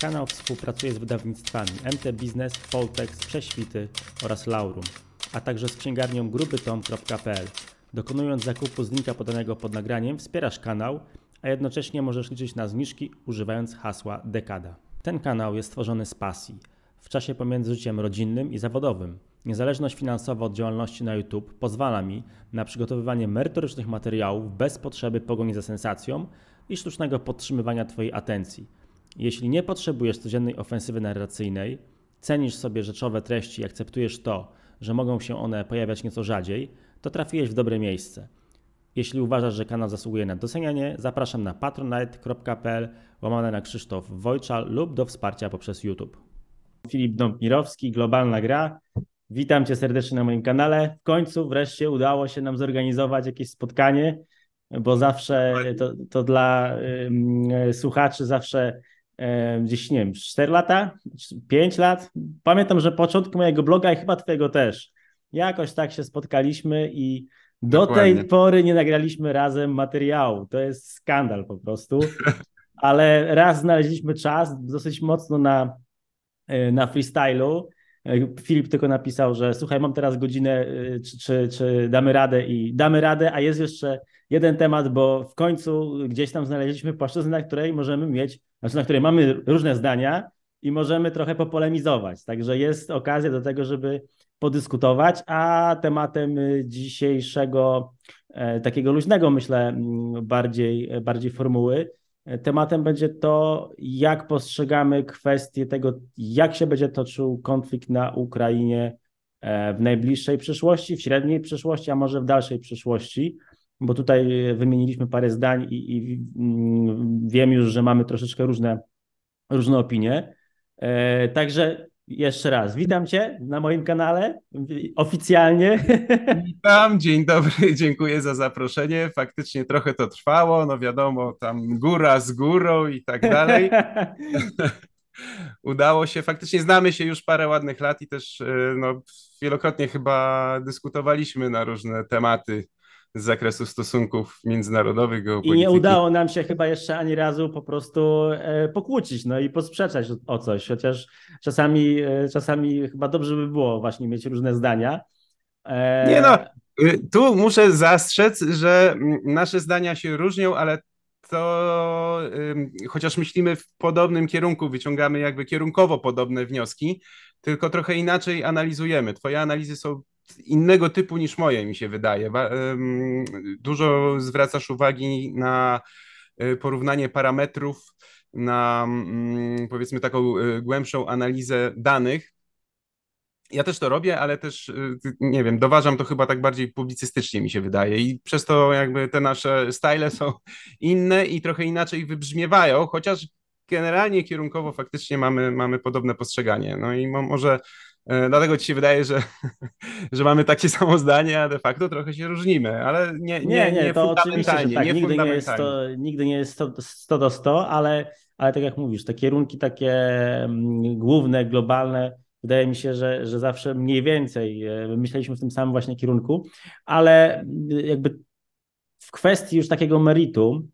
Kanał współpracuje z wydawnictwami MT Biznes, Poltex, Prześwity oraz Laurum, a także z księgarnią grubytom.pl. Dokonując zakupu z linka podanego pod nagraniem wspierasz kanał, a jednocześnie możesz liczyć na zniżki używając hasła dekada. Ten kanał jest tworzony z pasji, w czasie pomiędzy życiem rodzinnym i zawodowym. Niezależność finansowa od działalności na YouTube pozwala mi na przygotowywanie merytorycznych materiałów bez potrzeby pogoni za sensacją i sztucznego podtrzymywania Twojej atencji – jeśli nie potrzebujesz codziennej ofensywy narracyjnej, cenisz sobie rzeczowe treści i akceptujesz to, że mogą się one pojawiać nieco rzadziej, to trafiłeś w dobre miejsce. Jeśli uważasz, że kanał zasługuje na docenianie, zapraszam na patronite.pl łamane na Krzysztof Wojczal lub do wsparcia poprzez YouTube. Filip Dąbmirowski, Globalna Gra. Witam Cię serdecznie na moim kanale. W końcu wreszcie udało się nam zorganizować jakieś spotkanie, bo zawsze to, to dla y, y, słuchaczy zawsze gdzieś, nie wiem, 4 lata, 5 lat. Pamiętam, że początku mojego bloga i chyba twojego też. Jakoś tak się spotkaliśmy i do Dokładnie. tej pory nie nagraliśmy razem materiału. To jest skandal po prostu. Ale raz znaleźliśmy czas dosyć mocno na, e, na freestylu. E, Filip tylko napisał, że słuchaj, mam teraz godzinę, e, czy, czy, czy damy radę i damy radę, a jest jeszcze jeden temat, bo w końcu gdzieś tam znaleźliśmy płaszczyznę, na której możemy mieć znaczy na której mamy różne zdania i możemy trochę popolemizować. Także jest okazja do tego, żeby podyskutować, a tematem y, dzisiejszego e, takiego luźnego, myślę, bardziej, bardziej formuły, e, tematem będzie to, jak postrzegamy kwestię tego, jak się będzie toczył konflikt na Ukrainie e, w najbliższej przyszłości, w średniej przyszłości, a może w dalszej przyszłości bo tutaj wymieniliśmy parę zdań i, i mm, wiem już, że mamy troszeczkę różne, różne opinie. E, także jeszcze raz, witam Cię na moim kanale oficjalnie. Witam, dzień dobry, dziękuję za zaproszenie. Faktycznie trochę to trwało, no wiadomo, tam góra z górą i tak dalej. Udało się, faktycznie znamy się już parę ładnych lat i też e, no, wielokrotnie chyba dyskutowaliśmy na różne tematy z zakresu stosunków międzynarodowych. I nie udało nam się chyba jeszcze ani razu po prostu e, pokłócić no i posprzeczać o coś, chociaż czasami, e, czasami chyba dobrze by było właśnie mieć różne zdania. E, nie no, y, tu muszę zastrzec, że nasze zdania się różnią, ale to chociaż myślimy w podobnym kierunku, wyciągamy jakby kierunkowo podobne wnioski, tylko trochę inaczej analizujemy. Twoje analizy są innego typu niż moje, mi się wydaje. Dużo zwracasz uwagi na e, porównanie parametrów, na mm, powiedzmy taką e, głębszą analizę danych. Ja też to robię, ale też e, nie wiem, doważam to chyba tak bardziej publicystycznie, mi się wydaje. I przez to jakby te nasze style są inne i trochę inaczej wybrzmiewają, chociaż generalnie kierunkowo faktycznie mamy, mamy podobne postrzeganie. No i może E, dlatego ci się wydaje, że, że mamy takie samo zdanie, a de facto trochę się różnimy, ale nie, nie, nie, nie, nie to oczywiście, że tak. Nie nigdy, nie jest to, nigdy nie jest 100, do 100, ale, ale tak jak mówisz, te kierunki takie mm, główne, globalne, wydaje mi się, że, że zawsze mniej więcej e, myśleliśmy w tym samym właśnie kierunku, ale mm, jakby w kwestii już takiego meritum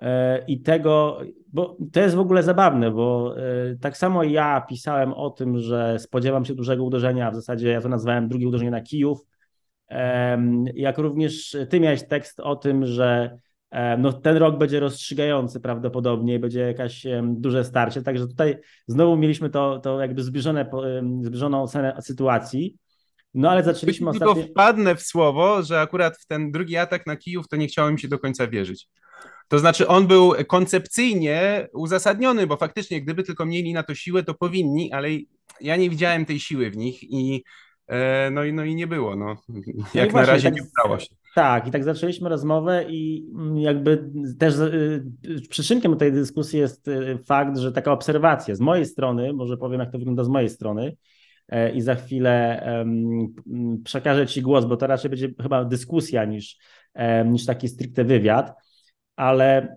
e, i tego, bo to jest w ogóle zabawne, bo e, tak samo ja pisałem o tym, że spodziewam się dużego uderzenia, w zasadzie ja to nazwałem drugie uderzenie na Kijów. Jak również ty miałeś tekst o tym, że e, no, ten rok będzie rozstrzygający prawdopodobnie, będzie jakieś duże starcie. Także tutaj znowu mieliśmy to, to jakby zbliżone, zbliżoną ocenę sytuacji. No ale zaczęliśmy Tylko wpadnę w słowo, że akurat w ten drugi atak na Kijów to nie chciałem się do końca wierzyć. To znaczy, on był koncepcyjnie uzasadniony, bo faktycznie, gdyby tylko mieli na to siłę, to powinni, ale ja nie widziałem tej siły w nich i e, no i, no i nie było. No. no jak no na razie tak, nie udało się. Tak, i tak zaczęliśmy rozmowę, i mm, jakby też y, e, przyczynkiem tej dyskusji jest e, fakt, że taka obserwacja z mojej strony, może powiem, jak to wygląda z mojej strony, i za chwilę mm, przekażę Ci głos, bo to raczej będzie chyba dyskusja niż, niż taki stricte wywiad ale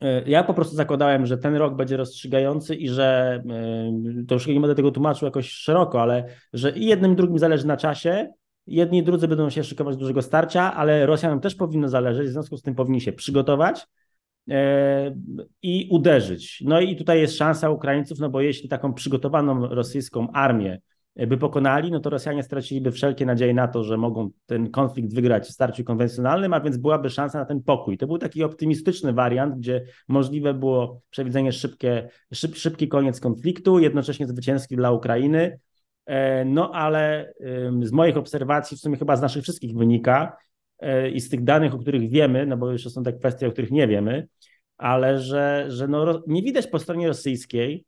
e, ja po prostu zakładałem, że ten rok będzie rozstrzygający i że e, to już nie będę tego tłumaczył jakoś szeroko, ale że i jednym, drugim zależy na czasie. Jedni i drudzy będą się szykować dużego starcia, ale Rosjanom też powinno zależeć, w związku z tym powinni się przygotować e, i uderzyć. No i tutaj jest szansa Ukraińców, no bo jeśli taką przygotowaną rosyjską armię by pokonali, no to Rosjanie straciliby wszelkie nadzieje na to, że mogą ten konflikt wygrać w starciu konwencjonalnym, a więc byłaby szansa na ten pokój. To był taki optymistyczny wariant, gdzie możliwe było przewidzenie szybkie, szyb, szybki koniec konfliktu, jednocześnie zwycięski dla Ukrainy. E, no ale z moich obserwacji, w sumie chyba z naszych wszystkich wynika e, i z tych danych, o których wiemy, no bo jeszcze są te kwestie, o których nie wiemy, ale że, że no, nie widać po stronie rosyjskiej,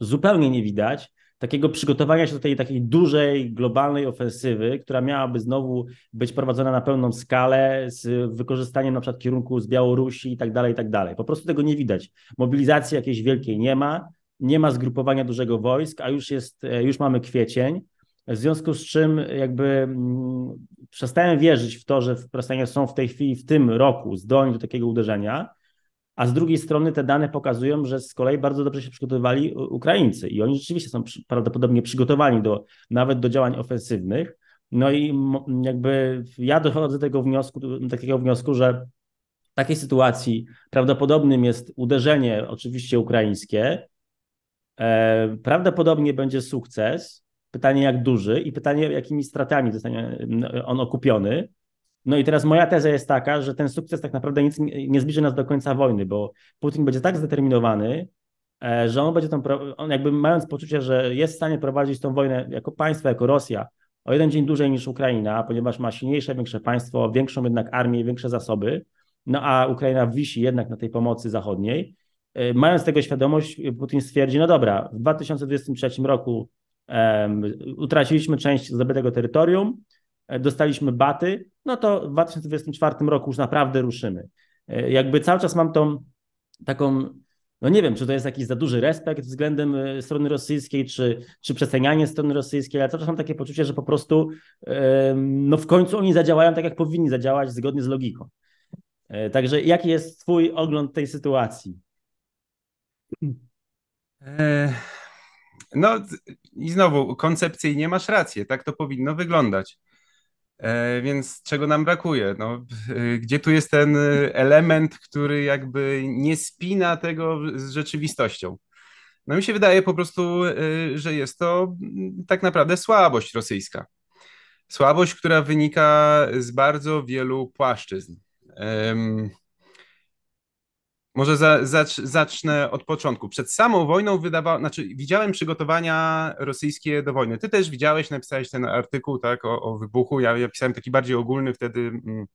zupełnie nie widać, takiego przygotowania się do tej takiej dużej, globalnej ofensywy, która miałaby znowu być prowadzona na pełną skalę z wykorzystaniem na przykład kierunku z Białorusi i tak dalej, i tak dalej. Po prostu tego nie widać. Mobilizacji jakiejś wielkiej nie ma, nie ma zgrupowania dużego wojsk, a już jest, e, już mamy kwiecień, w związku z czym jakby mm, przestałem wierzyć w to, że Rosjanie są w tej chwili, w tym roku zdolni do takiego uderzenia, a z drugiej strony te dane pokazują, że z kolei bardzo dobrze się przygotowywali Ukraińcy i oni rzeczywiście są prawdopodobnie przygotowani do, nawet do działań ofensywnych. No i jakby ja dochodzę do tego wniosku, takiego wniosku, że w takiej sytuacji prawdopodobnym jest uderzenie oczywiście ukraińskie, e, prawdopodobnie będzie sukces, pytanie jak duży i pytanie jakimi stratami zostanie mm, on okupiony, no i teraz moja teza jest taka, że ten sukces tak naprawdę nic nie zbliży nas do końca wojny, bo Putin będzie tak zdeterminowany, e, że on będzie tą, on jakby mając poczucie, że jest w stanie prowadzić tą wojnę jako państwo, jako Rosja, o jeden dzień dłużej niż Ukraina, ponieważ ma silniejsze, większe państwo, większą jednak armię, większe zasoby, no a Ukraina wisi jednak na tej pomocy zachodniej. E, mając tego świadomość, Putin stwierdzi, no dobra, w 2023 roku um, utraciliśmy część zdobytego terytorium, E, dostaliśmy baty, no to w 2024 roku już naprawdę ruszymy. E, jakby cały czas mam tą taką, no nie wiem, czy to jest jakiś za duży respekt względem e, strony rosyjskiej, czy, czy przecenianie strony rosyjskiej, ale cały czas mam takie poczucie, że po prostu no w końcu oni zadziałają tak, jak powinni zadziałać zgodnie z logiką. Także jaki jest Twój ogląd tej sytuacji? No i znowu, koncepcyjnie masz rację, tak to powinno wyglądać. E, więc czego nam brakuje? No, e, gdzie tu jest ten e, element, który jakby nie spina tego z rzeczywistością? No mi się wydaje po prostu, że jest to mm, tak naprawdę słabość rosyjska. Słabość, która wynika z bardzo wielu płaszczyzn. Może za, zacz, zacznę od początku. Przed samą wojną znaczy widziałem przygotowania rosyjskie do wojny. Ty też widziałeś, napisałeś ten artykuł tak, o, o wybuchu. Ja, ja, pisałem taki bardziej ogólny wtedy mm,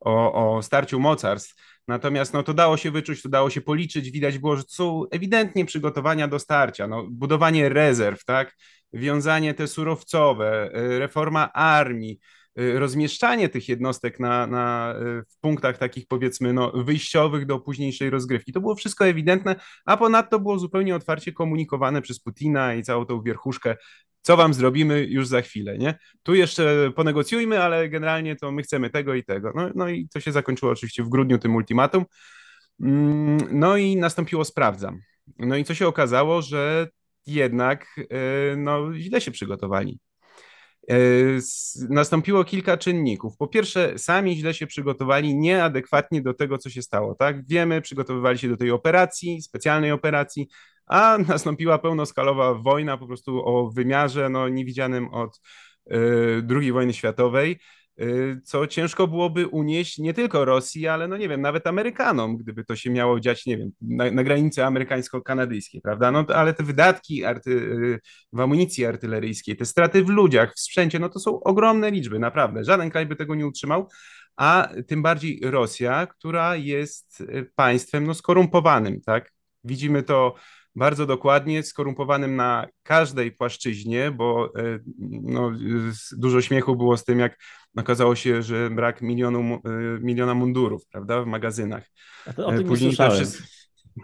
o, o starciu mocarstw. Natomiast no, to dało się wyczuć, to dało się policzyć, widać było, że są ewidentnie przygotowania do starcia, no, budowanie rezerw, tak? wiązanie te surowcowe, y, reforma armii, Y, rozmieszczanie tych jednostek na, na, y, w punktach takich powiedzmy no, wyjściowych do późniejszej rozgrywki. To było wszystko ewidentne, a ponadto było zupełnie otwarcie komunikowane przez Putina i całą tą wierchuszkę co wam zrobimy już za chwilę, nie? Tu jeszcze ponegocjujmy, ale generalnie to my chcemy tego i tego. No, no i to się zakończyło oczywiście w grudniu tym ultimatum. Mm, no i nastąpiło sprawdzam. No i co się okazało, że jednak y, no, źle się przygotowali. E, nastąpiło kilka czynników. Po pierwsze, sami źle się przygotowali nieadekwatnie do tego, co się stało. Tak, wiemy, przygotowywali się do tej operacji, specjalnej operacji, a nastąpiła pełnoskalowa wojna po prostu o wymiarze no, niewidzianym od e, II wojny światowej. Y, co ciężko byłoby unieść nie tylko Rosji, ale no nie wiem, nawet Amerykanom, gdyby to się miało dziać, nie wiem, na, na granicy amerykańsko-kanadyjskiej, prawda? No ale te wydatki arty, y, w amunicji artyleryjskiej, te straty w ludziach, w sprzęcie, no to są ogromne liczby, naprawdę. Żaden kraj by tego nie utrzymał, a tym bardziej Rosja, która jest y, państwem no, skorumpowanym, tak? Widzimy to bardzo dokładnie, skorumpowanym na każdej płaszczyźnie, bo e, no, dużo śmiechu było z tym, jak okazało się, że brak milionu, e, miliona mundurów prawda, w magazynach. To, o e, tym Później nie słyszałem. Wszystko,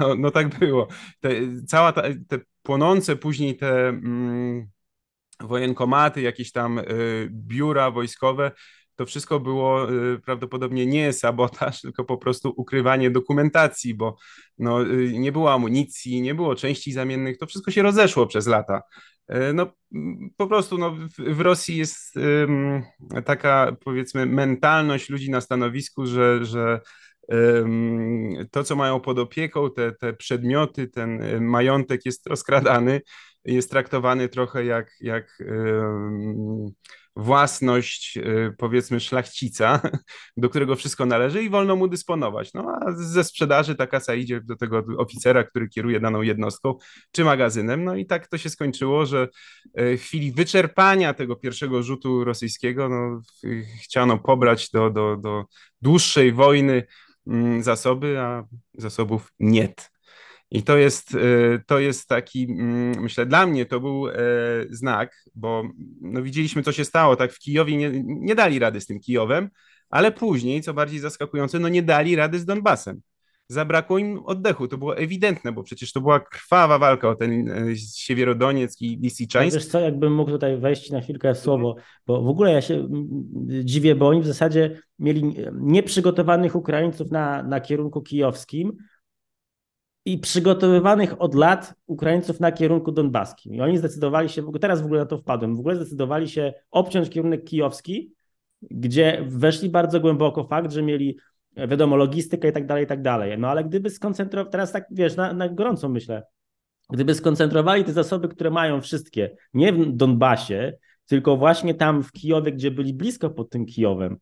no, no tak było. Te, cała ta, te płonące później te mm, wojenkomaty, jakieś tam y, biura wojskowe, to wszystko było y, prawdopodobnie nie sabotaż, tylko po prostu ukrywanie dokumentacji, bo no, y, nie było amunicji, nie było części zamiennych, to wszystko się rozeszło przez lata. Y, no, mm, po prostu no, w Rosji jest taka, powiedzmy, mentalność ludzi na stanowisku, że, że to, co mają pod opieką, te, te przedmioty, ten majątek jest rozkradany, jest traktowany trochę jak. jak własność, y, powiedzmy, szlachcica, do którego wszystko należy i wolno mu dysponować. No a ze sprzedaży ta kasa idzie do tego oficera, który kieruje daną jednostką czy magazynem. No i tak to się skończyło, że y, w chwili wyczerpania tego pierwszego rzutu rosyjskiego no, chciano pobrać do, do, do dłuższej wojny mm, zasoby, a zasobów nie. I to jest, y, to jest taki, mm, myślę, dla mnie to był e, znak, bo no widzieliśmy, co się stało. Tak, w Kijowie nie, nie dali rady z tym Kijowem, ale później, co bardziej zaskakujące, no nie dali rady z Donbasem. Zabrakło im oddechu, to było ewidentne, bo przecież to była krwawa walka o ten e, Siewierodoniec i Lisiczańsk. Wiesz co, jakbym mógł tutaj wejść na chwilkę w słowo, mhm. bo w ogóle ja się dziwię, bo oni w zasadzie mieli nieprzygotowanych Ukraińców na, na kierunku kijowskim, i przygotowywanych od lat Ukraińców na kierunku donbaskim. I oni zdecydowali się, teraz w ogóle na to wpadłem, w ogóle zdecydowali się obciąć kierunek kijowski, gdzie weszli bardzo głęboko fakt, że mieli e, wiadomo, logistykę i tak dalej, i tak dalej. No ale gdyby skoncentrowali, teraz tak wiesz, na, na gorąco myślę, gdyby skoncentrowali te zasoby, które mają wszystkie, nie w Donbasie, tylko właśnie tam w Kijowie, gdzie byli blisko pod tym Kijowem,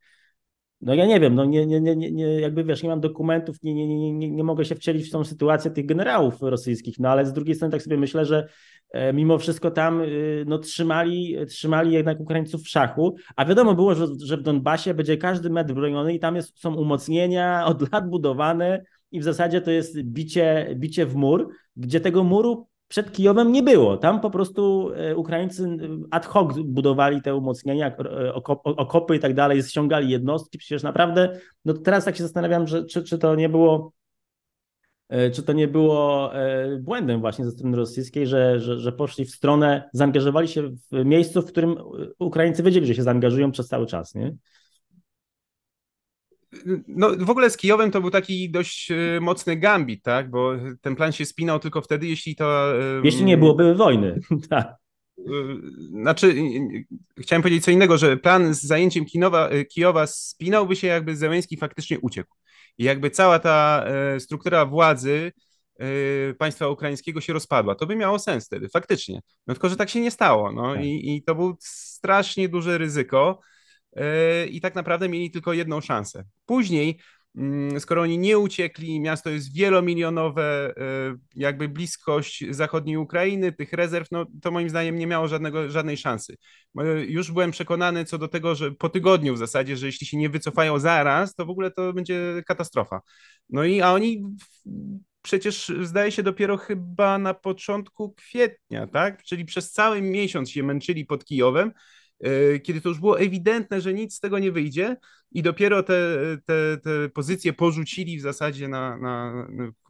no ja nie wiem, no nie, nie, nie, nie, jakby wiesz, nie mam dokumentów, nie, nie, nie, nie, nie mogę się wcielić w tą sytuację tych generałów rosyjskich, no ale z drugiej strony tak sobie myślę, że e, mimo wszystko tam y, no, trzymali, trzymali jednak Ukraińców w szachu, a wiadomo było, że, że w Donbasie będzie każdy metr broniony i tam jest, są umocnienia od lat budowane i w zasadzie to jest bicie, bicie w mur, gdzie tego muru przed Kijowem nie było. Tam po prostu e, Ukraińcy e, ad hoc budowali te umocnienia, e, okopy i tak dalej, ściągali jednostki. Przecież naprawdę, no teraz tak się zastanawiam, że, czy, czy to nie było czy to nie było błędem właśnie ze strony rosyjskiej, że, że, że, poszli w stronę, zaangażowali się w miejscu, w którym Ukraińcy wiedzieli, że się zaangażują przez cały czas, nie? no, w ogóle z Kijowem to był taki dość e, mocny gambit, tak? Bo ten plan się spinał tylko wtedy, jeśli to. E, jeśli nie mm, byłoby wojny. tak. E, znaczy, chciałem powiedzieć co innego, że plan z zajęciem Kinowa, Kijowa spinałby się, jakby Zełenski faktycznie uciekł. I jakby cała ta struktura władzy państwa ukraińskiego się rozpadła. To by miało sens wtedy, faktycznie. No tylko, że tak się nie stało. No, tak. i, i to był strasznie duże ryzyko. Yy, i tak naprawdę mieli tylko jedną szansę. Później, mm, skoro oni nie uciekli, miasto jest wielomilionowe, yy, jakby bliskość zachodniej Ukrainy, tych rezerw, no to moim zdaniem nie miało żadnego, żadnej szansy. Yy, już byłem przekonany co do tego, że po tygodniu w zasadzie, że jeśli się nie wycofają zaraz, to w ogóle to będzie katastrofa. No i a oni przecież zdaje się dopiero chyba na początku kwietnia, tak? Czyli przez cały miesiąc się męczyli pod Kijowem, E, kiedy to już było ewidentne, że nic z tego nie wyjdzie i dopiero te, te, te pozycje porzucili w zasadzie na, na,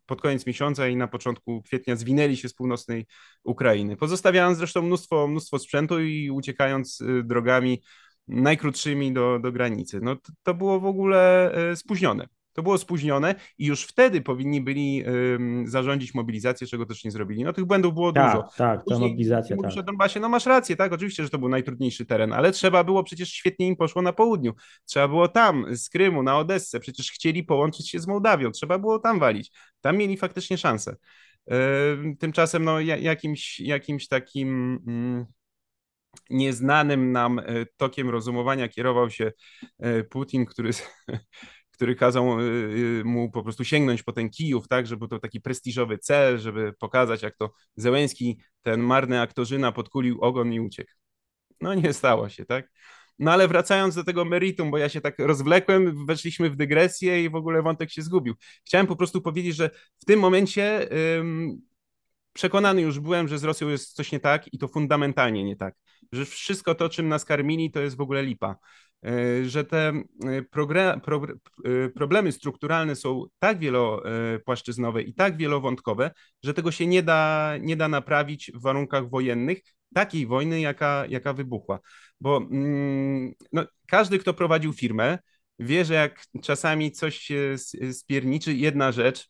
pod koniec miesiąca i na początku kwietnia zwinęli się z północnej Ukrainy. Pozostawiając zresztą mnóstwo, mnóstwo sprzętu i uciekając y, drogami najkrótszymi do, do granicy. No, to, to było w ogóle e, spóźnione. To było spóźnione i już wtedy powinni byli ym, zarządzić mobilizację, czego też nie zrobili. No tych błędów było tak, dużo. Tak, to ta mobilizacja. tak. no masz rację, tak, oczywiście, że to był najtrudniejszy teren, ale trzeba było, przecież świetnie im poszło na południu. Trzeba było tam, z Krymu, na Odessę, przecież chcieli połączyć się z Mołdawią, trzeba było tam walić. Tam mieli faktycznie szansę. tymczasem no, jakimś, jakimś takim... Mm, nieznanym nam e, tokiem rozumowania kierował się e, Putin, który który kazał e, e, mu po prostu sięgnąć po ten Kijów, tak, żeby to taki prestiżowy cel, żeby pokazać, jak to Zełęski, ten marny aktorzyna, podkulił ogon i uciekł. No nie stało się, tak? No ale wracając do tego meritum, bo ja się tak rozwlekłem, weszliśmy w dygresję i w ogóle wątek się zgubił. Chciałem po prostu powiedzieć, że w tym momencie ym, przekonany już byłem, że z Rosją jest coś nie tak i to fundamentalnie nie tak. Że wszystko to, czym nas karmili, to jest w ogóle lipa. E, że te e, e, problemy strukturalne są tak wielopłaszczyznowe i tak wielowątkowe, że tego się nie da, nie da naprawić w warunkach wojennych, takiej wojny, jaka, jaka wybuchła. Bo mm, no, każdy, kto prowadził firmę, wie, że jak czasami coś się spierniczy, jedna rzecz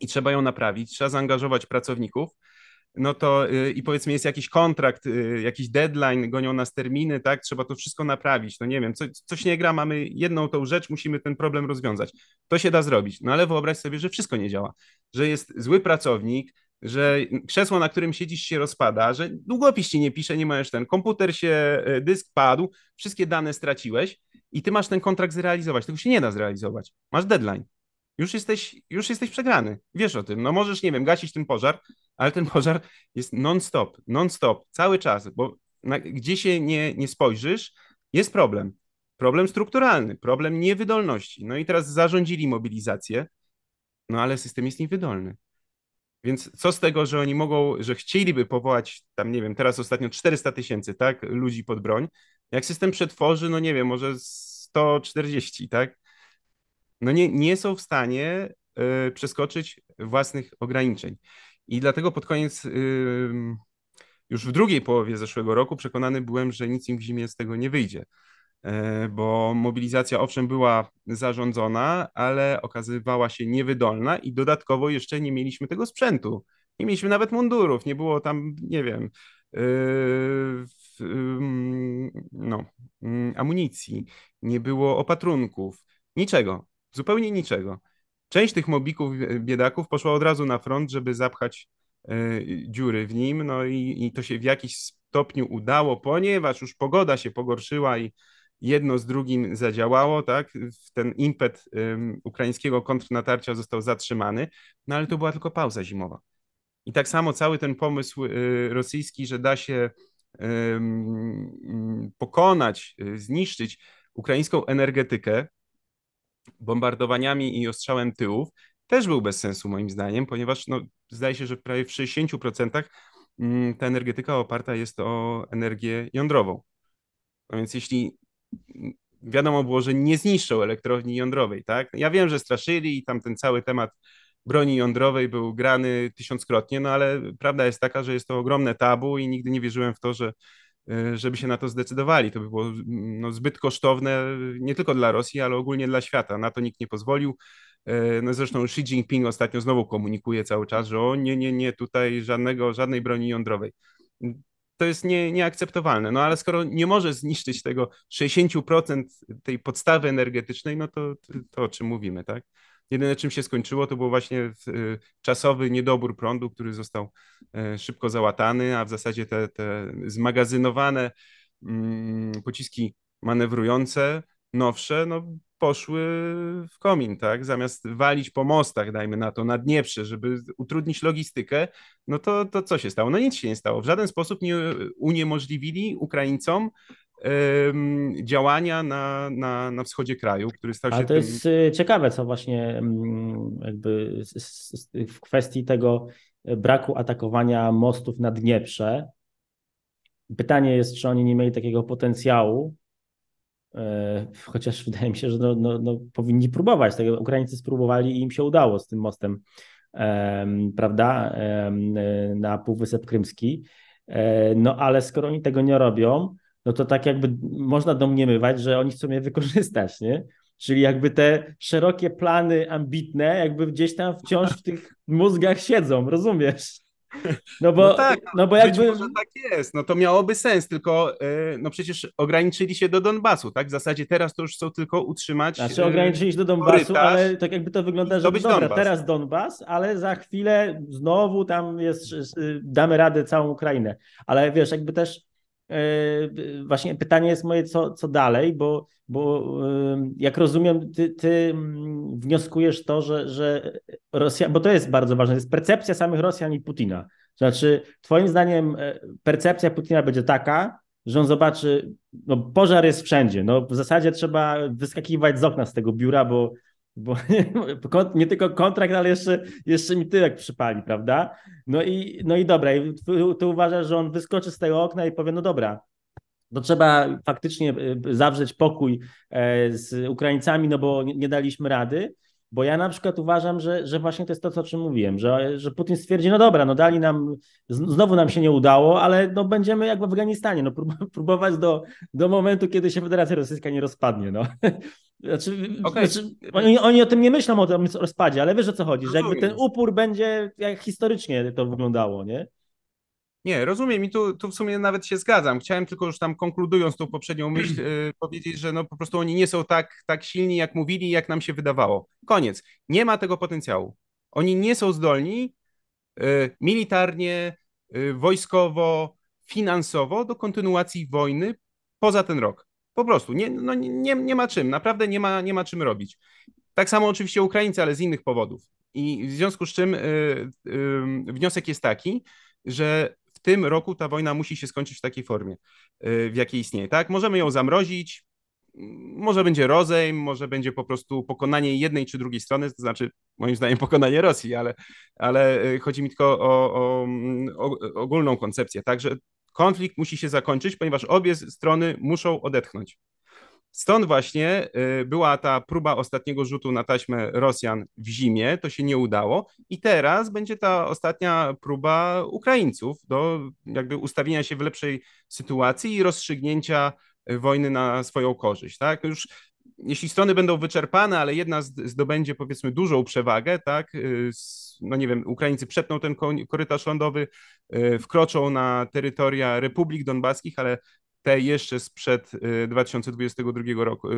i trzeba ją naprawić, trzeba zaangażować pracowników, no to y, i powiedzmy jest jakiś kontrakt, y, jakiś deadline, gonią nas terminy, tak, trzeba to wszystko naprawić, no nie wiem, co, coś nie gra, mamy jedną tą rzecz, musimy ten problem rozwiązać. To się da zrobić, no ale wyobraź sobie, że wszystko nie działa, że jest zły pracownik, że krzesło, na którym siedzisz, się rozpada, że długopis ci nie pisze, nie masz ten, komputer się, y, dysk padł, wszystkie dane straciłeś i ty masz ten kontrakt zrealizować, tego się nie da zrealizować, masz deadline. Już jesteś, już jesteś przegrany. Wiesz o tym. No możesz, nie wiem, gasić ten pożar, ale ten pożar jest non-stop, non-stop, cały czas, bo na, gdzie się nie, nie spojrzysz, jest problem. Problem strukturalny, problem niewydolności. No i teraz zarządzili mobilizację, no ale system jest niewydolny. Więc co z tego, że oni mogą, że chcieliby powołać tam, nie wiem, teraz ostatnio 400 tysięcy, tak, ludzi pod broń, jak system przetworzy, no nie wiem, może 140, tak? no nie, nie są w stanie y, przeskoczyć własnych ograniczeń. I dlatego pod koniec, y, już w drugiej połowie zeszłego roku, przekonany byłem, że nic im w zimie z tego nie wyjdzie. E, bo mobilizacja owszem była zarządzona, ale okazywała się niewydolna i dodatkowo jeszcze nie mieliśmy tego sprzętu. Nie mieliśmy nawet mundurów, nie było tam, nie wiem, y, y, mm, no, mm, amunicji, nie było opatrunków, niczego. Zupełnie niczego. Część tych mobików, biedaków poszła od razu na front, żeby zapchać e, dziury w nim, no i, i to się w jakiś stopniu udało, ponieważ już pogoda się pogorszyła i jedno z drugim zadziałało, tak? Ten impet ukraińskiego kontrnatarcia został zatrzymany, no ale to była tylko pauza zimowa. I tak samo cały ten pomysł y, rosyjski, że da się y, pokonać, e, zniszczyć ukraińską energetykę, bombardowaniami i ostrzałem tyłów też był bez sensu moim zdaniem, ponieważ no, zdaje się, że w prawie w 60% mm, ta energetyka oparta jest o energię jądrową. No więc jeśli mm, wiadomo było, że nie zniszczą elektrowni jądrowej, tak? Ja wiem, że straszyli i tam ten cały temat broni jądrowej był grany tysiąckrotnie, no ale prawda jest taka, że jest to ogromne tabu i nigdy nie wierzyłem w to, że Y, żeby się na to zdecydowali. To by było no, zbyt kosztowne y, nie tylko dla Rosji, ale ogólnie dla świata. Na to nikt nie pozwolił. Y, no zresztą Xi Jinping ostatnio znowu komunikuje cały czas, że o nie, nie, nie, tutaj żadnego, żadnej broni jądrowej. To jest nie, nieakceptowalne. No ale skoro nie może zniszczyć tego 60% tej podstawy energetycznej, no to, to o czym mówimy, tak? Jedyne, czym się skończyło, to był właśnie y, czasowy niedobór prądu, który został e, szybko załatany, a w zasadzie te, te zmagazynowane mm, pociski manewrujące, nowsze, no, poszły w komin, tak? Zamiast walić po mostach, dajmy na to, na Dnieprze, żeby utrudnić logistykę, no to, to co się stało? No nic się nie stało. W żaden sposób nie y, uniemożliwili Ukraińcom działania na, na, na wschodzie kraju, który stał się. Ale to tym... jest y, ciekawe, co właśnie mm, jakby w kwestii tego e, braku atakowania mostów na Dnieprze. Pytanie jest, czy oni nie mieli takiego potencjału, e, chociaż wydaje mi się, że no, no, no powinni próbować. Tak, Ukraińcy spróbowali i im się udało z tym mostem, prawda, e, na Półwysep Krymski. No ale skoro oni tego nie robią, no to tak jakby można domniemywać, że oni chcą je wykorzystać, nie? Czyli jakby te szerokie plany ambitne, jakby gdzieś tam wciąż w tych mózgach siedzą, rozumiesz? No bo, no tak, no bo jakby. może tak jest, no to miałoby sens, tylko y, no przecież ograniczyli się do Donbasu, tak? W zasadzie teraz to już chcą tylko utrzymać. Znaczy y, ograniczyli się do Donbasu, ale tak jakby to wygląda, że dobra, Donbas. teraz Donbas, ale za chwilę znowu tam jest, y, damy radę całą Ukrainę. Ale wiesz, jakby też E, właśnie pytanie jest moje, co, co dalej, bo, bo jak rozumiem, ty, ty mm, wnioskujesz to, że, że Rosja, bo to jest bardzo ważne, jest percepcja samych Rosjan i Putina. Znaczy, twoim zdaniem e, percepcja Putina będzie taka, że on zobaczy, no pożar jest wszędzie, no w zasadzie trzeba wyskakiwać z okna z tego biura, bo bo nie tylko kontrakt, ale jeszcze, jeszcze mi tyłek przypali, prawda? No i, no i dobra, i ty, uważasz, że on wyskoczy z tego okna i powie, no dobra, to trzeba faktycznie e, zawrzeć pokój e, z Ukraińcami, no bo nie daliśmy rady. Bo ja na przykład uważam, że, że właśnie to jest to, co o czym mówiłem, że, że Putin stwierdzi, no dobra, no dali nam, znowu nam się nie udało, ale no będziemy jak w Afganistanie, no próbować do, do momentu, kiedy się Federacja Rosyjska nie rozpadnie, no. Znaczy, okay. znaczy oni, oni, o tym nie myślą, o tym rozpadzie, ale wiesz o co chodzi, że jakby ten upór będzie, jak historycznie to wyglądało, nie? Nie, rozumiem i tu, tu w sumie nawet się zgadzam. Chciałem tylko już tam konkludując tą poprzednią myśl y, powiedzieć, że no po prostu oni nie są tak, tak silni, jak mówili, jak nam się wydawało. Koniec. Nie ma tego potencjału. Oni nie są zdolni y, militarnie, y, wojskowo, finansowo do kontynuacji wojny poza ten rok. Po prostu nie, no, nie, nie ma czym, naprawdę nie ma, nie ma czym robić. Tak samo oczywiście Ukraińcy, ale z innych powodów. I w związku z czym wniosek jest taki, że tym roku ta wojna musi się skończyć w takiej formie, y, w jakiej istnieje. Tak, możemy ją zamrozić, może będzie rozejm, może będzie po prostu pokonanie jednej czy drugiej strony, to znaczy moim zdaniem pokonanie Rosji, ale, ale y, chodzi mi tylko o, o, o ogólną koncepcję, tak, że konflikt musi się zakończyć, ponieważ obie strony muszą odetchnąć. Stąd właśnie y, była ta próba ostatniego rzutu na taśmę Rosjan w zimie, to się nie udało i teraz będzie ta ostatnia próba Ukraińców do jakby ustawienia się w lepszej sytuacji i rozstrzygnięcia y, wojny na swoją korzyść, tak? Już jeśli strony będą wyczerpane, ale jedna zdobędzie powiedzmy dużą przewagę, tak? Y, no nie wiem, Ukraińcy przetną ten korytarz lądowy, wkroczą na terytoria republik donbaskich, ale te jeszcze sprzed 2022 y, roku, y,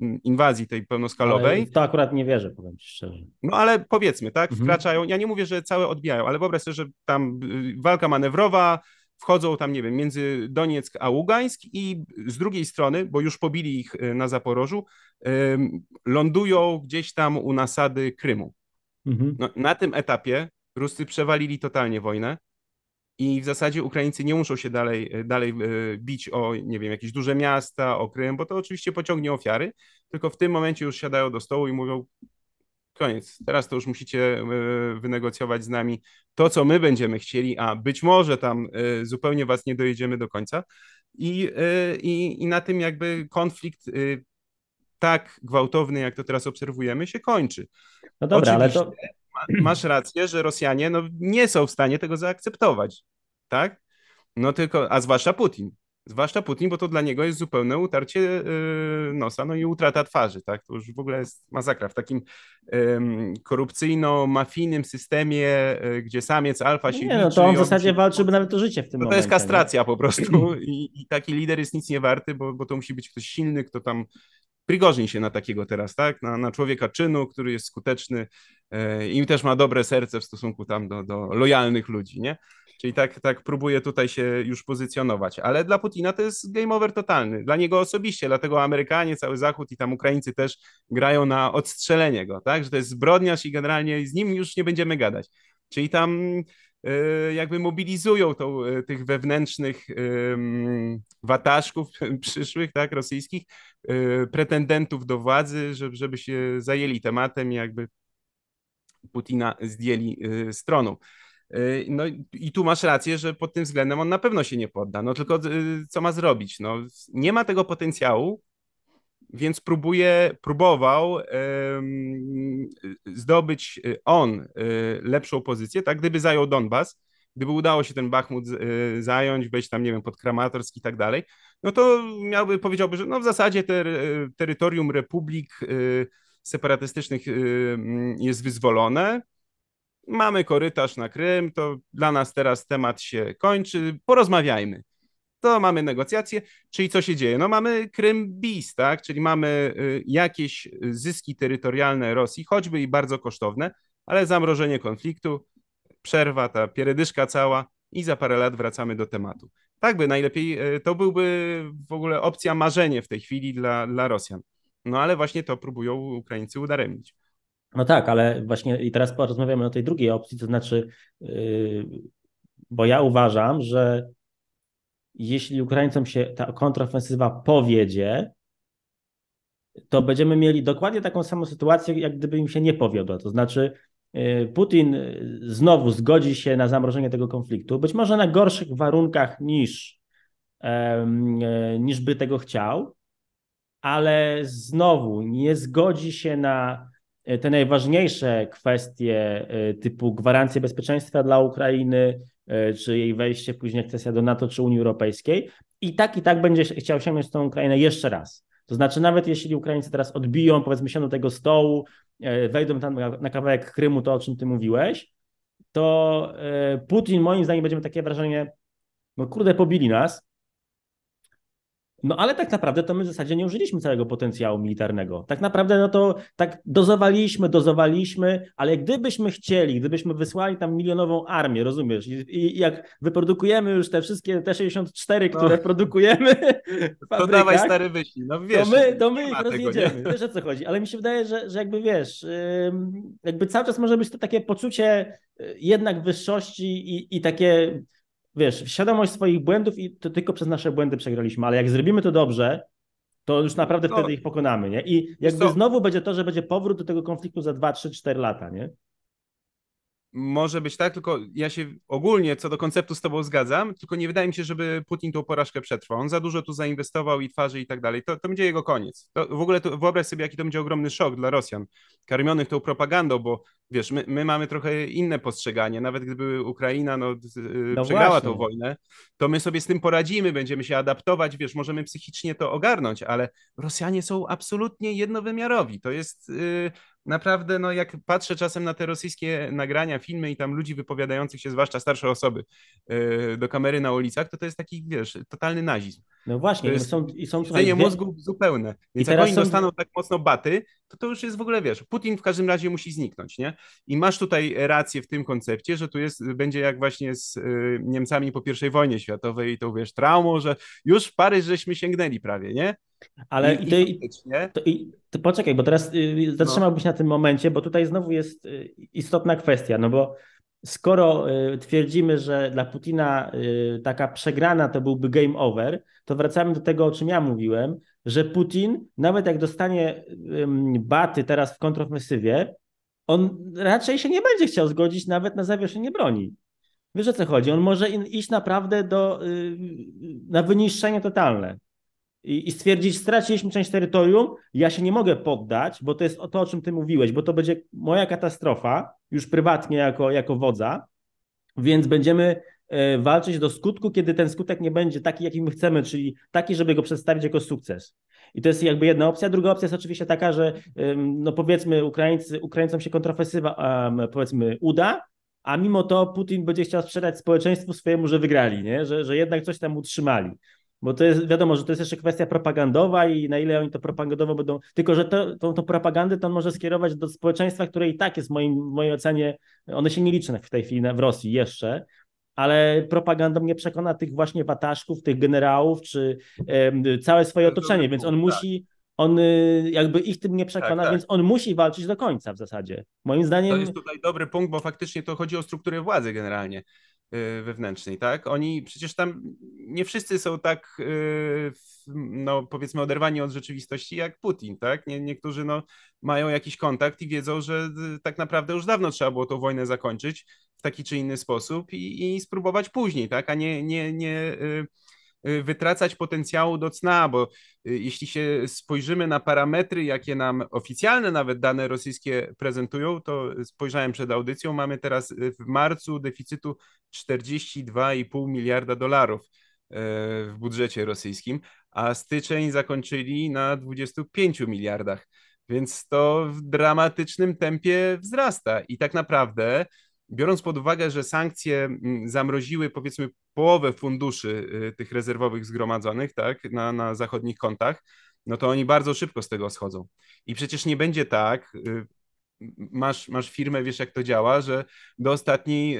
y, inwazji tej pełnoskalowej. Ale to akurat nie wierzę, powiem ci szczerze. No ale powiedzmy, tak, mhm. wkraczają, ja nie mówię, że całe odbijają, ale wyobraź sobie, że tam walka manewrowa, wchodzą tam, nie wiem, między Donieck a Ługańsk i z drugiej strony, bo już pobili ich na Zaporożu, lądują gdzieś tam u nasady Krymu. Mhm. No, na tym etapie Ruscy przewalili totalnie wojnę. I w zasadzie Ukraińcy nie muszą się dalej, e, dalej e, bić o, nie wiem, jakieś duże miasta, o Krym, bo to oczywiście pociągnie ofiary, tylko w tym momencie już siadają do stołu i mówią, koniec, teraz to już musicie e, wynegocjować z nami to, co my będziemy chcieli, a być może tam zupełnie was nie dojedziemy do końca. I, i, i na tym jakby konflikt tak gwałtowny, jak to teraz obserwujemy, się kończy. No dobra, Oczywiście, ale to masz rację, że Rosjanie no, nie są w stanie tego zaakceptować, tak? No tylko, a zwłaszcza Putin. Zwłaszcza Putin, bo to dla niego jest zupełne utarcie yy, nosa, no i utrata twarzy, tak? To już w ogóle jest masakra. W takim yy, korupcyjno-mafijnym systemie, yy, gdzie samiec alfa się Nie, no to on w zasadzie walczy, walczyłby nawet o życie w tym no, momencie. To jest kastracja nie? po prostu I, I, taki lider jest nic nie warty, bo, bo to musi być ktoś silny, kto tam Prigorzin się na takiego teraz, tak? Na, na człowieka czynu, który jest skuteczny e, i też ma dobre serce w stosunku tam do, do lojalnych ludzi, nie? Czyli tak, tak próbuje tutaj się już pozycjonować. Ale dla Putina to jest game over totalny. Dla niego osobiście, dlatego Amerykanie, cały Zachód i tam Ukraińcy też grają na odstrzelenie go, tak? Że to jest zbrodniarz i generalnie z nim już nie będziemy gadać. Czyli tam E, jakby mobilizują tą, e, tych wewnętrznych e, wataszków przyszłych, tak, rosyjskich, pretendentów do władzy, żeby, żeby się zajęli tematem i jakby Putina zdjęli stroną. No i tu masz rację, że pod tym względem on na pewno się nie podda. No tylko co ma zrobić? No, nie ma tego potencjału, więc próbuje, próbował zdobyć y, on y, lepszą pozycję, tak, gdyby zajął Donbas, gdyby udało się ten Bachmut y, zająć, być tam, nie wiem, pod Kramatorsk i tak dalej, no to miałby, powiedziałby, że no w zasadzie ter, terytorium republik separatystycznych mm, jest wyzwolone, mamy korytarz na Krym, to dla nas teraz temat się kończy, porozmawiajmy to mamy negocjacje, czyli co się dzieje? No mamy Krym bis, tak? czyli mamy y, jakieś y, zyski terytorialne Rosji, choćby i bardzo kosztowne, ale zamrożenie konfliktu, przerwa, ta pieredyszka cała i za parę lat wracamy do tematu. Tak by najlepiej, y, to byłby w ogóle opcja marzenie w tej chwili dla, dla Rosjan. No ale właśnie to próbują Ukraińcy udaremnić. No tak, ale właśnie i teraz porozmawiamy o tej drugiej opcji, to znaczy, yy, bo ja uważam, że jeśli Ukraińcom się ta kontrofensywa powiedzie, to będziemy mieli dokładnie taką samą sytuację, jak gdyby im się nie powiodła. To znaczy, y, Putin znowu zgodzi się na zamrożenie tego konfliktu, być może na gorszych warunkach niż, e, niż by tego chciał, ale znowu nie zgodzi się na e, te najważniejsze kwestie e, typu gwarancje bezpieczeństwa dla Ukrainy, E, czy jej wejście, później akcesja do NATO czy Unii Europejskiej. I tak i tak będzie chciał sięgnąć tą Ukrainę jeszcze raz. To znaczy, nawet jeśli Ukraińcy teraz odbiją, powiedzmy, się do tego stołu, e, wejdą tam na kawałek Krymu, to o czym ty mówiłeś, to e, Putin, moim zdaniem, będzie miał takie wrażenie, no kurde, pobili nas, no ale tak naprawdę to my w zasadzie nie użyliśmy całego potencjału militarnego. Tak naprawdę no to tak dozowaliśmy, dozowaliśmy, ale gdybyśmy chcieli, gdybyśmy wysłali tam milionową armię, rozumiesz, i, i jak wyprodukujemy już te wszystkie te 64, no. które produkujemy w To dawaj stary wyślij, no wiesz. To my, to my ich rozjedziemy, wiesz o co chodzi. Ale mi się wydaje, że, że jakby wiesz, jakby cały czas może być to takie poczucie y, jednak wyższości i, i takie wiesz, świadomość swoich błędów i to tylko przez nasze błędy przegraliśmy, ale jak zrobimy to dobrze, to już naprawdę to, no. wtedy ich pokonamy, nie? I jakby to, znowu będzie to, że będzie powrót do tego konfliktu za 2, 3, 4 lata, nie? może być tak, tylko ja się ogólnie co do konceptu z tobą zgadzam, tylko nie wydaje mi się, żeby Putin tą porażkę przetrwał. On za dużo tu zainwestował i twarzy i tak dalej. To, to będzie jego koniec. To, w ogóle to, wyobraź sobie, jaki to będzie ogromny szok dla Rosjan, karmionych tą propagandą, bo wiesz, my, my mamy trochę inne postrzeganie. Nawet gdyby Ukraina no, y, no przegrała właśnie. tą wojnę, to my sobie z tym poradzimy, będziemy się adaptować, wiesz, możemy psychicznie to ogarnąć, ale Rosjanie są absolutnie jednowymiarowi. To jest, yy, naprawdę, no jak patrzę czasem na te rosyjskie nagrania, filmy i tam ludzi wypowiadających się, zwłaszcza starsze osoby, e, do kamery na ulicach, to to jest taki, wiesz, totalny nazizm. No właśnie, jest są, i są słuchaj, mózgu zupełne. Więc jak oni są... dostaną tak mocno baty, to to już jest w ogóle, wiesz, Putin w każdym razie musi zniknąć, nie? I masz tutaj rację w tym koncepcie, że tu jest, będzie jak właśnie z e, Niemcami po pierwszej wojnie światowej i to, wiesz, traumą, że już w Paryż żeśmy sięgnęli prawie, nie? Ale I, ty, i to, i, to poczekaj, bo teraz y, y no. zatrzymałbyś no. na tym momencie, bo tutaj znowu jest y, istotna kwestia, no bo skoro y, twierdzimy, że dla Putina y, taka przegrana to byłby game over, to wracamy do tego, o czym ja mówiłem, że Putin, nawet jak dostanie baty teraz w kontrofensywie, on raczej się nie będzie chciał zgodzić nawet na zawieszenie broni. Wiesz o co chodzi? On może iść naprawdę do, y, na wyniszczenie totalne i, stwierdzić, straciliśmy część terytorium, ja się nie mogę poddać, bo to jest to, o czym ty mówiłeś, bo to będzie moja katastrofa, już prywatnie jako, jako wodza, więc będziemy e, walczyć do skutku, kiedy ten skutek nie będzie taki, jaki my chcemy, czyli taki, żeby go przedstawić jako sukces. I to jest jakby jedna opcja. Druga opcja jest oczywiście taka, że no powiedzmy Ukraińcy, Ukraińcom się kontrofensywa powiedzmy uda, a mimo to Putin będzie chciał sprzedać społeczeństwu swojemu, że wygrali, nie? Że, że jednak coś tam utrzymali. Bo to jest, wiadomo, że to jest jeszcze kwestia propagandowa i na ile oni to propagandowo będą. Tylko, że to, tą, tą propagandę to on może skierować do społeczeństwa, które i tak jest w, moim, w mojej ocenie, one się nie liczą w tej chwili w Rosji jeszcze, ale propagandą nie przekona tych właśnie wataszków, tych generałów, czy y, całe swoje otoczenie, więc on tak. musi, on y, jakby ich tym nie tak, przekona, tak, tak. więc on musi walczyć do końca w zasadzie. Moim zdaniem. To jest tutaj dobry punkt, bo faktycznie to chodzi o strukturę władzy generalnie. Y, wewnętrznej, tak? Oni przecież tam nie wszyscy są tak, y, no powiedzmy, oderwani od rzeczywistości jak Putin, tak? Nie, niektórzy no, mają jakiś kontakt i wiedzą, że y, tak naprawdę już dawno trzeba było tą wojnę zakończyć w taki czy inny sposób i, i spróbować później, tak? A nie, nie, nie. Y Y, wytracać potencjału do cna, bo y, jeśli się spojrzymy na parametry, jakie nam oficjalne nawet dane rosyjskie prezentują, to spojrzałem przed audycją, mamy teraz y, w marcu deficytu 42,5 miliarda dolarów w budżecie rosyjskim, a styczeń zakończyli na 25 miliardach. Więc to w dramatycznym tempie wzrasta i tak naprawdę biorąc pod uwagę, że sankcje mm, zamroziły powiedzmy połowę funduszy y, tych rezerwowych zgromadzonych tak, na, na zachodnich kontach, no to oni bardzo szybko z tego schodzą. I przecież nie będzie tak, y, masz, masz firmę, wiesz jak to działa, że do ostatniej,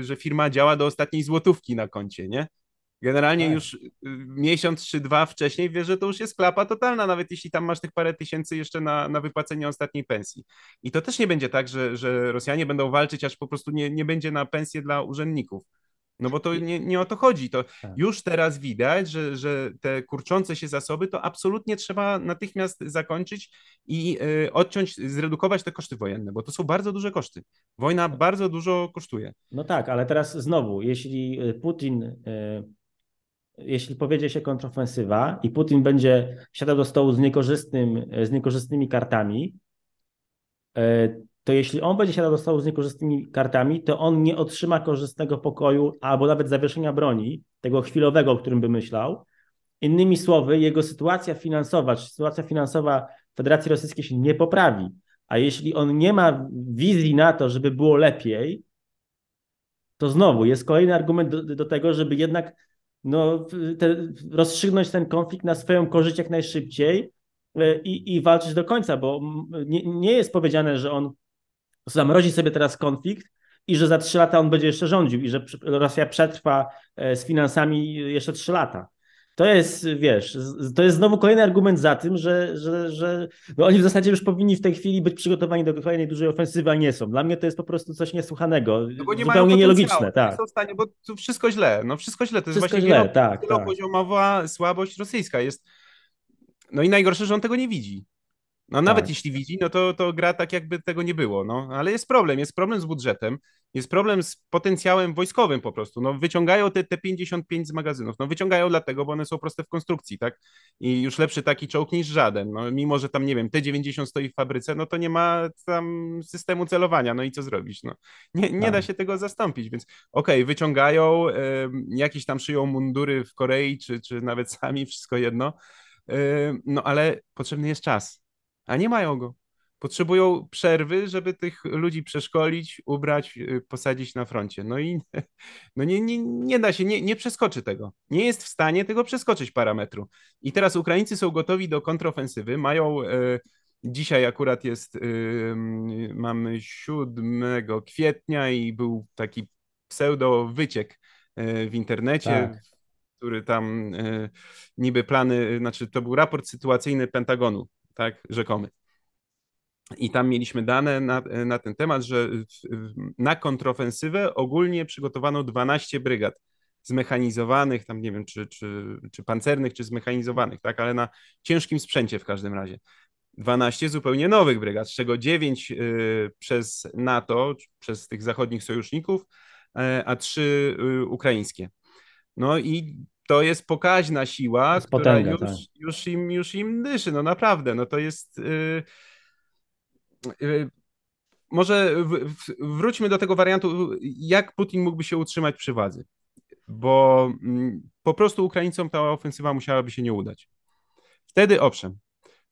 y, że firma działa do ostatniej złotówki na koncie, nie? Generalnie tak. już y, miesiąc czy dwa wcześniej wiesz, że to już jest klapa totalna, nawet jeśli tam masz tych parę tysięcy jeszcze na, na wypłacenie ostatniej pensji. I to też nie będzie tak, że, że Rosjanie będą walczyć, aż po prostu nie, nie będzie na pensję dla urzędników. No bo to nie, nie o to chodzi. To tak. już teraz widać, że, że te kurczące się zasoby to absolutnie trzeba natychmiast zakończyć i y, odciąć, zredukować te koszty wojenne, bo to są bardzo duże koszty. Wojna tak. bardzo dużo kosztuje. No tak, ale teraz znowu, jeśli y, Putin jeśli powiedzie się kontrofensywa i Putin będzie siadał do stołu z, niekorzystnym, z niekorzystnymi kartami, e, to jeśli on będzie siadał do stołu z niekorzystnymi kartami, to on nie otrzyma korzystnego pokoju albo nawet zawieszenia broni, tego chwilowego, o którym by myślał. Innymi słowy, jego sytuacja finansowa, czy sytuacja finansowa Federacji Rosyjskiej się nie poprawi. A jeśli on nie ma wizji na to, żeby było lepiej, to znowu jest kolejny argument do, do tego, żeby jednak no, te, rozstrzygnąć ten konflikt na swoją korzyść jak najszybciej e, i, i walczyć do końca, bo nie, nie jest powiedziane, że on zamrozi sobie teraz konflikt i że za trzy lata on będzie jeszcze rządził i że Rosja przetrwa e, z finansami jeszcze trzy lata. To jest, wiesz, to jest znowu kolejny argument za tym, że, że, że no oni w zasadzie już powinni w tej chwili być przygotowani do kolejnej dużej ofensywy, a nie są. Dla mnie to jest po prostu coś niesłuchanego, no bo nie zupełnie nielogiczne. Tak. Nie są w stanie, bo tu wszystko źle, no wszystko źle. To jest właśnie źle, wielo, tak, tak. słabość rosyjska. Jest... No i najgorsze, że on tego nie widzi. No nawet tak. jeśli widzi, no to, to gra tak jakby tego nie było, no. Ale jest problem, jest problem z budżetem, jest problem z potencjałem wojskowym po prostu, no wyciągają te, te 55 z magazynów, no wyciągają dlatego, bo one są proste w konstrukcji, tak? I już lepszy taki czołg niż żaden, no mimo, że tam, nie wiem, T-90 stoi w fabryce, no to nie ma tam systemu celowania, no i co zrobić, no. Nie, nie tak. da się tego zastąpić, więc okej, okay, wyciągają, y, jakieś tam szyją mundury w Korei, czy, czy nawet sami, wszystko jedno, no ale potrzebny jest czas, a nie mają go. Potrzebują przerwy, żeby tych ludzi przeszkolić, ubrać, y, posadzić na froncie. No i no nie, nie, nie da się, nie, nie przeskoczy tego. Nie jest w stanie tego przeskoczyć parametru. I teraz Ukraińcy są gotowi do kontrofensywy, mają. Y, dzisiaj akurat jest, y, mm, mamy 7 kwietnia i był taki pseudo wyciek w internecie, tak. który tam niby plany, znaczy to był raport sytuacyjny Pentagonu tak, rzekomy. I tam mieliśmy dane na, na ten temat, że na kontrofensywę ogólnie przygotowano 12 brygad zmechanizowanych, tam nie wiem, czy, czy, czy pancernych, czy zmechanizowanych, tak, ale na ciężkim sprzęcie w każdym razie. 12 zupełnie nowych brygad, z czego 9 y, przez NATO, przez tych zachodnich sojuszników, y, a 3 y, ukraińskie. No i to jest pokaźna siła, jest która potęga, już, tak. już, im, już im dyszy, no naprawdę, no to jest... Yy, yy, może w, w, wróćmy do tego wariantu, jak Putin mógłby się utrzymać przy władzy, bo mm, po prostu Ukraińcom ta ofensywa musiałaby się nie udać. Wtedy owszem,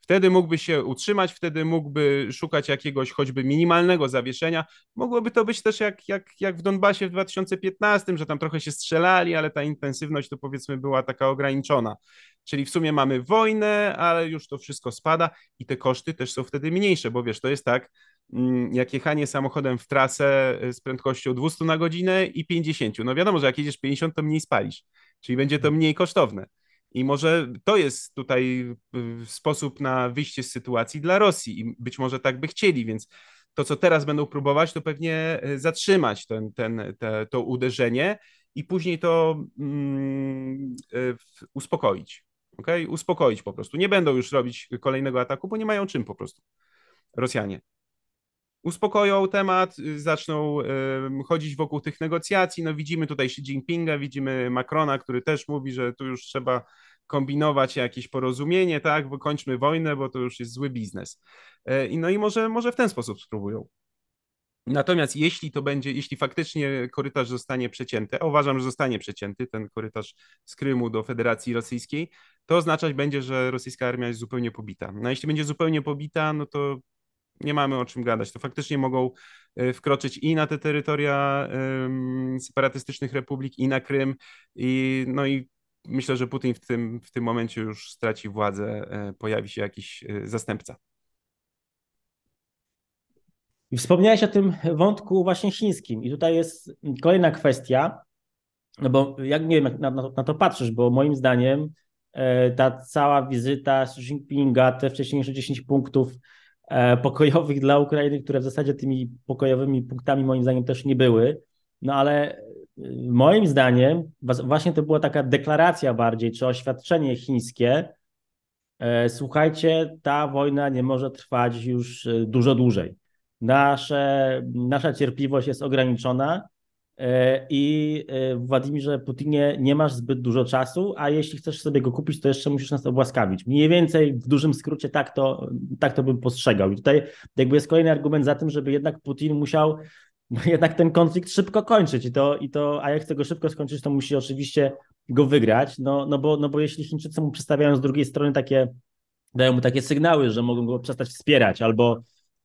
Wtedy mógłby się utrzymać, wtedy mógłby szukać jakiegoś choćby minimalnego zawieszenia. Mogłoby to być też jak, jak, jak w Donbasie w 2015, że tam trochę się strzelali, ale ta intensywność to powiedzmy była taka ograniczona. Czyli w sumie mamy wojnę, ale już to wszystko spada i te koszty też są wtedy mniejsze, bo wiesz, to jest tak, mm, jak jechanie samochodem w trasę e, z prędkością 200 na godzinę i 50. No wiadomo, że jak jedziesz 50, to mniej spalisz, czyli będzie to mhm. mniej kosztowne. I może to jest tutaj y, sposób na wyjście z sytuacji dla Rosji i być może tak by chcieli, więc to, co teraz będą próbować, to pewnie y, zatrzymać ten, ten, te, to uderzenie i później to mm, y, uspokoić. Okay? Uspokoić po prostu. Nie będą już robić kolejnego ataku, bo nie mają czym po prostu Rosjanie uspokoją temat, y, zaczną chodzić wokół tych negocjacji. No widzimy tutaj Xi Jinpinga, widzimy Macrona, który też mówi, że tu już trzeba kombinować jakieś porozumienie, tak, wykończmy kończmy wojnę, bo to już jest zły biznes. E, I no i może, może w ten sposób spróbują. Natomiast jeśli to będzie, jeśli faktycznie korytarz zostanie przecięty, a uważam, że zostanie przecięty ten korytarz z Krymu do Federacji Rosyjskiej, to oznaczać będzie, że rosyjska armia jest zupełnie pobita. No a jeśli będzie zupełnie pobita, no to nie mamy o czym gadać. To faktycznie mogą e, wkroczyć i na te terytoria separatystycznych republik, i na Krym, i, no i myślę, że Putin w tym, w tym momencie już straci władzę, e, pojawi się jakiś e, zastępca. wspomniałeś o tym wątku właśnie chińskim i tutaj jest kolejna kwestia, no bo jak nie wiem, jak na, na to patrzysz, bo moim zdaniem ta cała wizyta Xi Jinpinga, te wcześniejsze 10 punktów E, pokojowych dla Ukrainy, które w zasadzie tymi pokojowymi punktami moim zdaniem też nie były. No ale e, moim zdaniem właśnie to była taka deklaracja bardziej, czy oświadczenie chińskie. E, słuchajcie, ta wojna nie może trwać już dużo dłużej. Nasze, nasza cierpliwość jest ograniczona E, I e, Władimirze Putinie nie masz zbyt dużo czasu, a jeśli chcesz sobie go kupić, to jeszcze musisz nas obłaskawić. Mniej więcej w dużym skrócie tak to, tak to bym postrzegał. I tutaj jakby jest kolejny argument za tym, żeby jednak Putin musiał no jednak ten konflikt szybko kończyć. I to, i to, a jak chce go szybko skończyć, to musi oczywiście go wygrać. No, no, bo, no bo jeśli Chińczycy mu przedstawiają z drugiej strony takie, dają mu takie sygnały, że mogą go przestać wspierać, albo,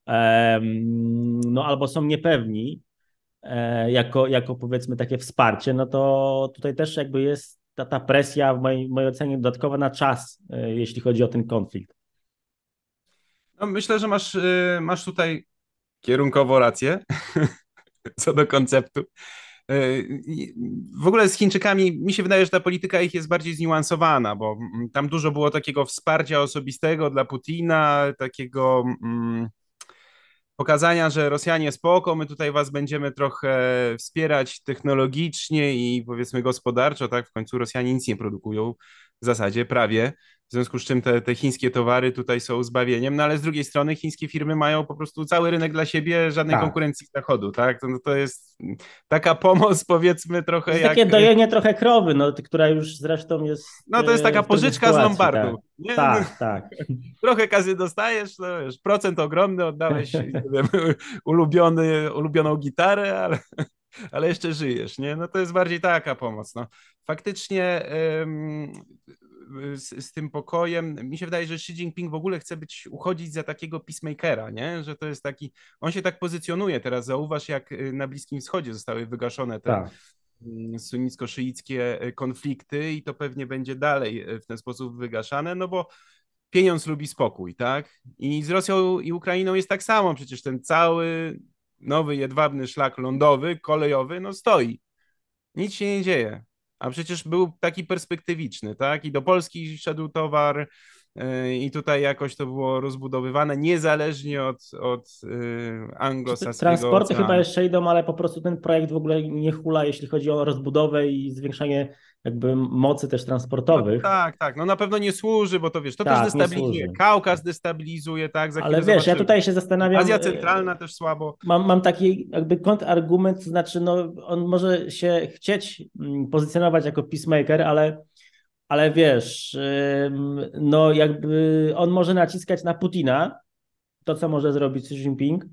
um, no, albo są niepewni, E, jako, jako powiedzmy takie wsparcie, no to tutaj też jakby jest ta, ta presja w mojej, mojej ocenie dodatkowa na czas, e, jeśli chodzi o ten konflikt. No myślę, że masz, e, masz tutaj kierunkowo rację co do konceptu. W ogóle z Chińczykami mi się wydaje, że ta polityka ich jest bardziej zniuansowana, bo mm, tam dużo było takiego wsparcia osobistego dla Putina, takiego. Mm, pokazania, że Rosjanie spoko, my tutaj was będziemy trochę wspierać technologicznie i powiedzmy gospodarczo, tak? W końcu Rosjanie nic nie produkują w zasadzie prawie w związku z czym te, te chińskie towary tutaj są zbawieniem, no ale z drugiej strony chińskie firmy mają po prostu cały rynek dla siebie, żadnej tak. konkurencji z zachodu, tak? No to jest taka pomoc powiedzmy trochę to jest jak... takie dojenie trochę krowy, no, która już zresztą jest... No to jest e, taka pożyczka z Lombardu. Tak, nie? tak. tak. trochę kazy dostajesz, no już procent ogromny, oddałeś ulubiony, ulubioną gitarę, ale ale jeszcze żyjesz, nie? No to jest bardziej taka pomoc. No. Faktycznie ym, z, z, tym pokojem. Mi się wydaje, że Xi Jinping w ogóle chce być, uchodzić za takiego peacemakera, nie? że to jest taki, on się tak pozycjonuje teraz. Zauważ, jak y, na Bliskim Wschodzie zostały wygaszone te tak. Mm, sunnicko-szyickie y, konflikty i to pewnie będzie dalej y, w ten sposób wygaszane, no bo pieniądz lubi spokój, tak? I z Rosją i Ukrainą jest tak samo, przecież ten cały nowy jedwabny szlak lądowy, kolejowy, no stoi. Nic się nie dzieje a przecież był taki perspektywiczny, tak? I do Polski szedł towar, Yy, I tutaj jakoś to było rozbudowywane, niezależnie od, od yy, anglosaskiego. Transporty chyba jeszcze idą, ale po prostu ten projekt w ogóle nie hula, jeśli chodzi o rozbudowę i zwiększanie jakby mocy też transportowych. No, tak, tak. No na pewno nie służy, bo to wiesz, to tak, też destabilizuje. Kaukaz destabilizuje, tak? Za Ale wiesz, zobaczymy. ja tutaj się zastanawiam. Azja y, Centralna też słabo. Mam, mam taki jakby kontrargument, to znaczy no, on może się chcieć mm, pozycjonować jako peacemaker, ale ale wiesz, no jakby on może naciskać na Putina, to co może zrobić Xi Jinping,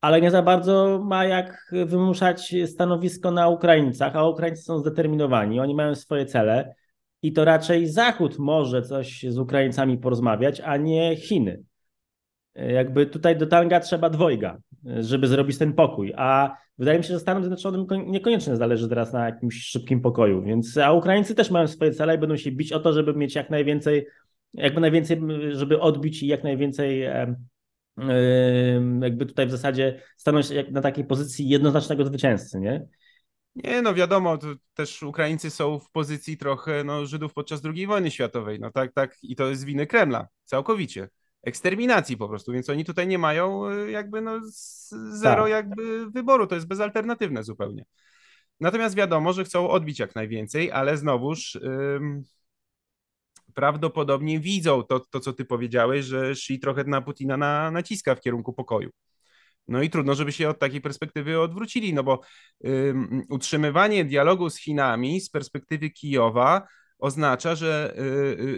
ale nie za bardzo ma jak wymuszać stanowisko na Ukraińcach, a Ukraińcy są zdeterminowani, oni mają swoje cele i to raczej Zachód może coś z Ukraińcami porozmawiać, a nie Chiny. Jakby tutaj do tanga trzeba dwojga, żeby zrobić ten pokój, a wydaje mi się, że Stanom Zjednoczonym niekoniecznie zależy teraz na jakimś szybkim pokoju, więc a Ukraińcy też mają swoje cele i będą się bić o to, żeby mieć jak najwięcej, jakby najwięcej, żeby odbić i jak najwięcej jakby tutaj w zasadzie stanąć na takiej pozycji jednoznacznego zwycięzcy, nie? Nie, no wiadomo, też Ukraińcy są w pozycji trochę no, Żydów podczas II wojny światowej, no tak, tak, i to jest winy Kremla, całkowicie eksterminacji po prostu, więc oni tutaj nie mają y, jakby no zero tak. jakby wyboru, to jest bezalternatywne zupełnie. Natomiast wiadomo, że chcą odbić jak najwięcej, ale znowuż ym, prawdopodobnie widzą to, to, co ty powiedziałeś, że Xi trochę na Putina na, naciska w kierunku pokoju. No i trudno, żeby się od takiej perspektywy odwrócili, no bo ym, utrzymywanie dialogu z Chinami z perspektywy Kijowa oznacza, że, y,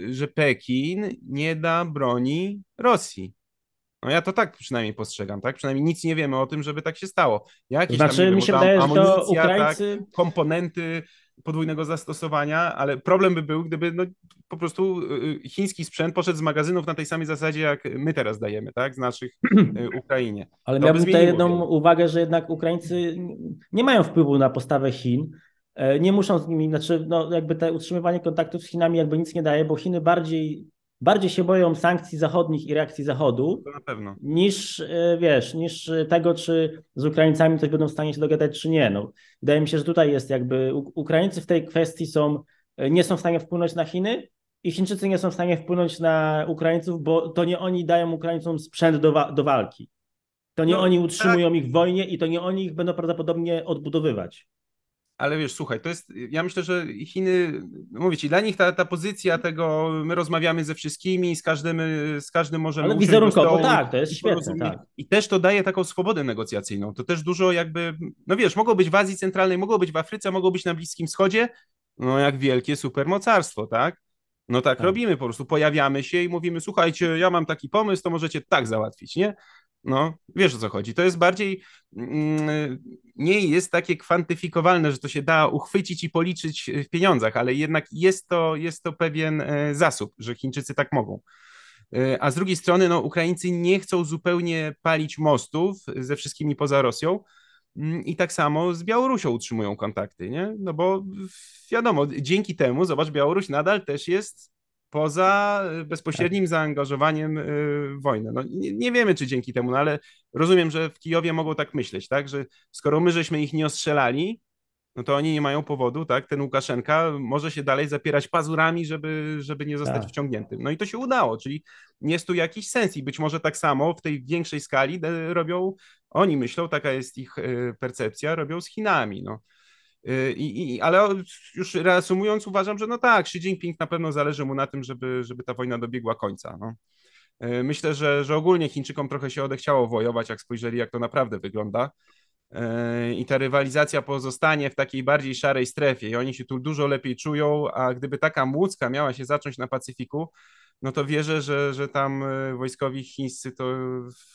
y, że Pekin nie da broni Rosji. No ja to tak przynajmniej postrzegam, tak? Przynajmniej nic nie wiemy o tym, żeby tak się stało. Jakieś znaczy, tam, mi się wydaje, że to tak? Ukraińcy... Tak, komponenty podwójnego zastosowania, ale problem by był, gdyby no, po prostu y, chiński sprzęt poszedł z magazynów na tej samej zasadzie, jak my teraz dajemy, tak? Z naszych Ukrainie. Ale to miałbym tutaj jedną uwagę, że jednak Ukraińcy nie mają wpływu na postawę Chin, E, nie muszą z nimi, znaczy no jakby te utrzymywanie kontaktów z Chinami jakby nic nie daje, bo Chiny bardziej, bardziej się boją sankcji zachodnich i reakcji Zachodu niż e, wiesz, niż e, tego, czy z Ukraińcami coś będą w stanie się dogadać, czy nie. No, wydaje mi się, że tutaj jest jakby Ukraińcy w tej kwestii są, nie są w stanie wpłynąć na Chiny, i Chińczycy nie są w stanie wpłynąć na Ukraińców, bo to nie oni dają Ukraińcom sprzęt do, wa do walki. To nie no, oni tak. utrzymują tak. ich w wojnie i to nie oni ich będą prawdopodobnie odbudowywać. Ale wiesz, słuchaj, to jest, ja myślę, że Chiny, mówię ci, dla nich ta, ta pozycja tego, my rozmawiamy ze wszystkimi, z każdym, z każdym możemy Ale wizerunkowo, tak, to jest świetne, tak. I też to daje taką swobodę negocjacyjną, to też dużo jakby, no wiesz, mogą być w Azji Centralnej, mogą być w Afryce, mogą być na Bliskim Wschodzie, no jak wielkie supermocarstwo, tak? No tak, tak, robimy, po prostu pojawiamy się i mówimy, słuchajcie, ja mam taki pomysł, to możecie tak załatwić, nie? No, wiesz o co chodzi. To jest bardziej, mm, nie jest takie kwantyfikowalne, że to się da uchwycić i policzyć w pieniądzach, ale jednak jest to, jest to pewien e, zasób, że Chińczycy tak mogą. E, a z drugiej strony, no, Ukraińcy nie chcą zupełnie palić mostów ze wszystkimi poza Rosją. Mm, I tak samo z Białorusią utrzymują kontakty, nie? No bo wiadomo, dzięki temu, zobacz, Białoruś nadal też jest poza y, bezpośrednim zaangażowaniem y, w wojnę. No, nie, nie, wiemy, czy dzięki temu, no, ale rozumiem, że w Kijowie mogą tak myśleć, tak, że skoro my żeśmy ich nie ostrzelali, no to oni nie mają powodu, tak? Ten Łukaszenka może się dalej zapierać pazurami, żeby, żeby nie zostać tak. wciągniętym. No i to się udało, czyli jest tu jakiś sens i być może tak samo w tej większej skali robią, oni myślą, taka jest ich y, percepcja, robią z Chinami, no. Y, I, i, ale już reasumując, uważam, że no tak, Xi Jinping na pewno zależy mu na tym, żeby, żeby ta wojna dobiegła końca. No. Y, myślę, że, że ogólnie Chińczykom trochę się odechciało wojować, jak spojrzeli, jak to naprawdę wygląda. Y, I ta rywalizacja pozostanie w takiej bardziej szarej strefie i oni się tu dużo lepiej czują, a gdyby taka młódzka miała się zacząć na Pacyfiku, no to wierzę, że, że tam e, wojskowi chińscy to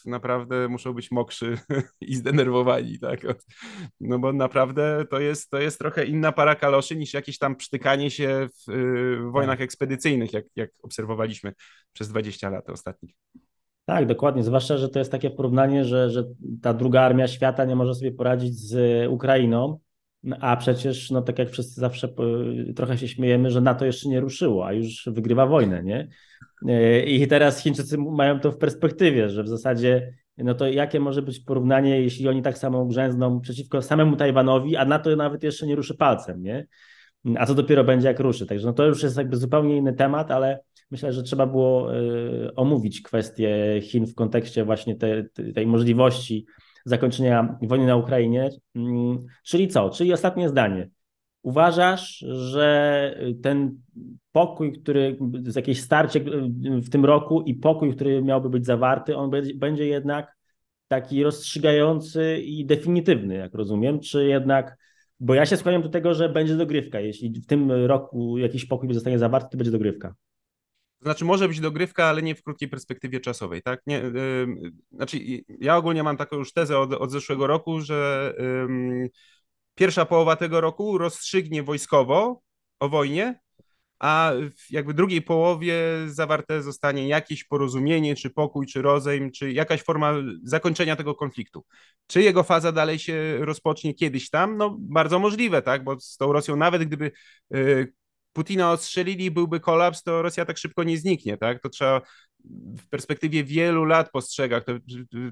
naprawdę muszą być mokrzy i zdenerwowani, tak? No bo naprawdę to jest, to jest trochę inna para kaloszy niż jakieś tam przytykanie się w, e, w wojnach tak. ekspedycyjnych, jak, jak obserwowaliśmy przez 20 lat ostatnich. Tak, dokładnie. Zwłaszcza, że to jest takie porównanie, że, że ta druga armia świata nie może sobie poradzić z e, Ukrainą, no, a przecież, no tak jak wszyscy zawsze trochę się śmiejemy, że NATO jeszcze nie ruszyło, a już wygrywa wojnę, nie? E, I teraz Chińczycy mają to w perspektywie, że w zasadzie, no to jakie może być porównanie, jeśli oni tak samo grzęzną przeciwko samemu Tajwanowi, a NATO nawet jeszcze nie ruszy palcem, nie? A co dopiero będzie, jak ruszy. Także no to już jest jakby zupełnie inny temat, ale myślę, że trzeba było e, omówić kwestię Chin w kontekście właśnie tej możliwości zakończenia wojny na Ukrainie. Mm, czyli co? Czyli ostatnie zdanie. Uważasz, że ten pokój, który, jakieś starcie w tym roku i pokój, który miałby być zawarty, on będzie jednak taki rozstrzygający i definitywny, jak rozumiem, czy jednak, bo ja się skłaniam do tego, że będzie dogrywka. Jeśli w tym roku jakiś pokój zostanie zawarty, to będzie dogrywka znaczy może być dogrywka, ale nie w krótkiej perspektywie czasowej, tak? Nie, yy, znaczy ja ogólnie mam taką już tezę od, od zeszłego roku, że yy, pierwsza połowa tego roku rozstrzygnie wojskowo o wojnie, a w jakby drugiej połowie zawarte zostanie jakieś porozumienie, czy pokój, czy rozejm, czy jakaś forma zakończenia tego konfliktu. Czy jego faza dalej się rozpocznie kiedyś tam? No bardzo możliwe, tak, bo z tą Rosją nawet gdyby y, Putina ostrzelili, byłby kolaps, to Rosja tak szybko nie zniknie, tak? To trzeba w perspektywie wielu lat postrzegać. To,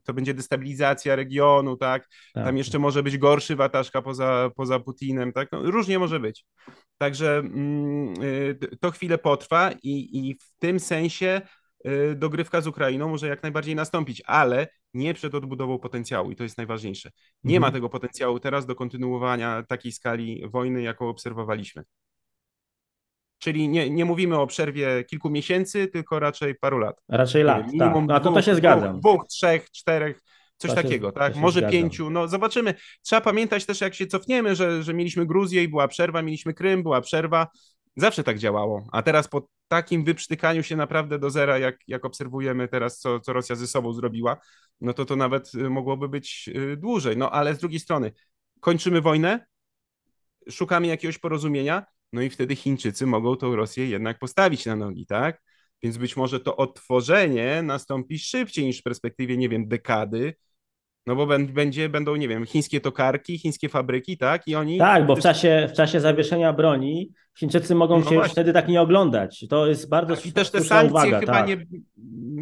to będzie destabilizacja regionu, tak? tak? Tam tak. jeszcze może być gorszy wataszka poza, poza Putinem, tak? No, różnie może być. Także mm, y, to chwilę potrwa i, i w tym sensie y, dogrywka z Ukrainą może jak najbardziej nastąpić, ale nie przed odbudową potencjału i to jest najważniejsze. Nie mhm. ma tego potencjału teraz do kontynuowania takiej skali wojny, jaką obserwowaliśmy. Czyli nie, nie mówimy o przerwie kilku miesięcy, tylko raczej paru lat. Raczej lat. Tak. Minimum tak. A to, to się zgadzam. Dwóch, dwóch trzech, czterech, coś to takiego, tak? się, tak? Może zgadzam. pięciu, no zobaczymy. Trzeba pamiętać też, jak się cofniemy, że, że mieliśmy Gruzję i była przerwa, mieliśmy Krym, była przerwa. Zawsze tak działało. A teraz po takim wyprztykaniu się naprawdę do zera, jak, jak obserwujemy teraz, co, co Rosja ze sobą zrobiła, no to to nawet y, mogłoby być y, dłużej. No ale z drugiej strony, kończymy wojnę, szukamy jakiegoś porozumienia no i wtedy Chińczycy mogą tą Rosję jednak postawić na nogi, tak? Więc być może to odtworzenie nastąpi szybciej niż w perspektywie, nie wiem, dekady, no bo będzie, będą, nie wiem, chińskie tokarki, chińskie fabryki, tak? I oni. Tak, bo w czasie, w czasie zawieszenia broni Chińczycy mogą no się właśnie. wtedy tak nie oglądać. To jest bardzo tak, I też te sankcje uwaga, chyba tak. nie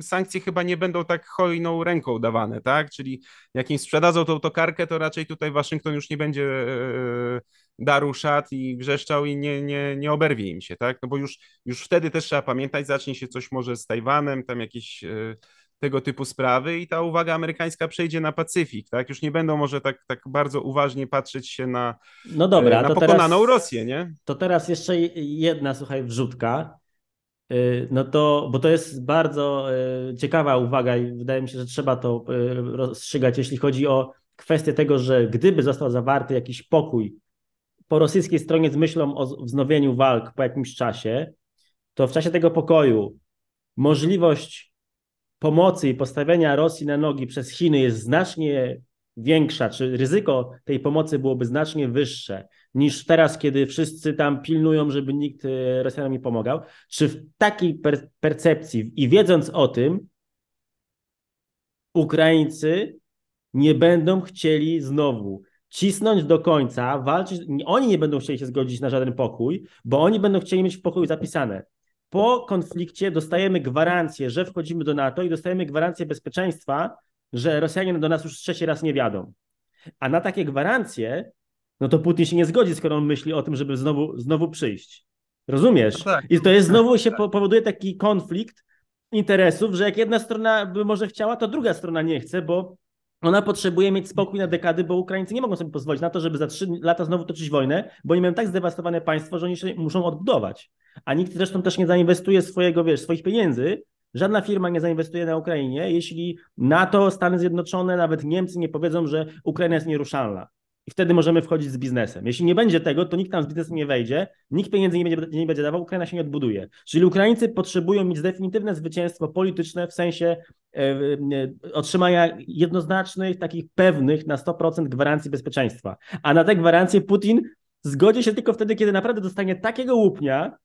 sankcje chyba nie będą tak hojną ręką dawane, tak? Czyli jak im sprzedadzą tą tokarkę, to raczej tutaj Waszyngton już nie będzie e, e, Daruszat i Wrzeszczał i nie, nie, nie oberwie im się, tak? No bo już, już wtedy też trzeba pamiętać, zacznie się coś może z Tajwanem, tam jakieś e, tego typu sprawy i ta uwaga amerykańska przejdzie na Pacyfik, tak? Już nie będą może tak, tak bardzo uważnie patrzeć się na, no dobra, e, na pokonaną teraz, Rosję, nie? To teraz jeszcze jedna, słuchaj, wrzutka. E, no to, bo to jest bardzo ciekawa uwaga i wydaje mi się, że trzeba to rozstrzygać, jeśli chodzi o kwestię tego, że gdyby został zawarty jakiś pokój po rosyjskiej stronie z myślą o wznowieniu walk po jakimś czasie, to w czasie tego pokoju możliwość pomocy i postawienia Rosji na nogi przez Chiny jest znacznie większa, czy ryzyko tej pomocy byłoby znacznie wyższe niż teraz, kiedy wszyscy tam pilnują, żeby nikt e, Rosjanom nie pomagał? Czy w takiej percepcji i wiedząc o tym, Ukraińcy nie będą chcieli znowu cisnąć do końca, walczyć. Oni nie będą chcieli się zgodzić na żaden pokój, bo oni będą chcieli mieć w pokoju zapisane. Po konflikcie dostajemy gwarancję, że wchodzimy do NATO i dostajemy gwarancję bezpieczeństwa, że Rosjanie do nas już trzeci raz nie wiadą. A na takie gwarancje, no to Putin się nie zgodzi, skoro on myśli o tym, żeby znowu, znowu przyjść. Rozumiesz? No tak. I to jest znowu się tak. powoduje taki konflikt interesów, że jak jedna strona by może chciała, to druga strona nie chce, bo ona potrzebuje mieć spokój na dekady, bo Ukraińcy nie mogą sobie pozwolić na to, żeby za trzy lata znowu toczyć wojnę, bo oni mają tak zdewastowane państwo, że oni się muszą odbudować. A nikt zresztą też nie zainwestuje swojego, wiesz, swoich pieniędzy. Żadna firma nie zainwestuje na Ukrainie, jeśli NATO, Stany Zjednoczone, nawet Niemcy nie powiedzą, że Ukraina jest nieruszalna i wtedy możemy wchodzić z biznesem. Jeśli nie będzie tego, to nikt tam z biznesem nie wejdzie, nikt pieniędzy nie będzie, nie będzie dawał, Ukraina się nie odbuduje. Czyli Ukraińcy potrzebują mieć definitywne zwycięstwo polityczne w sensie e, e, otrzymania jednoznacznych, takich pewnych na 100% gwarancji bezpieczeństwa. A na te gwarancje Putin zgodzi się tylko wtedy, kiedy naprawdę dostanie takiego łupnia,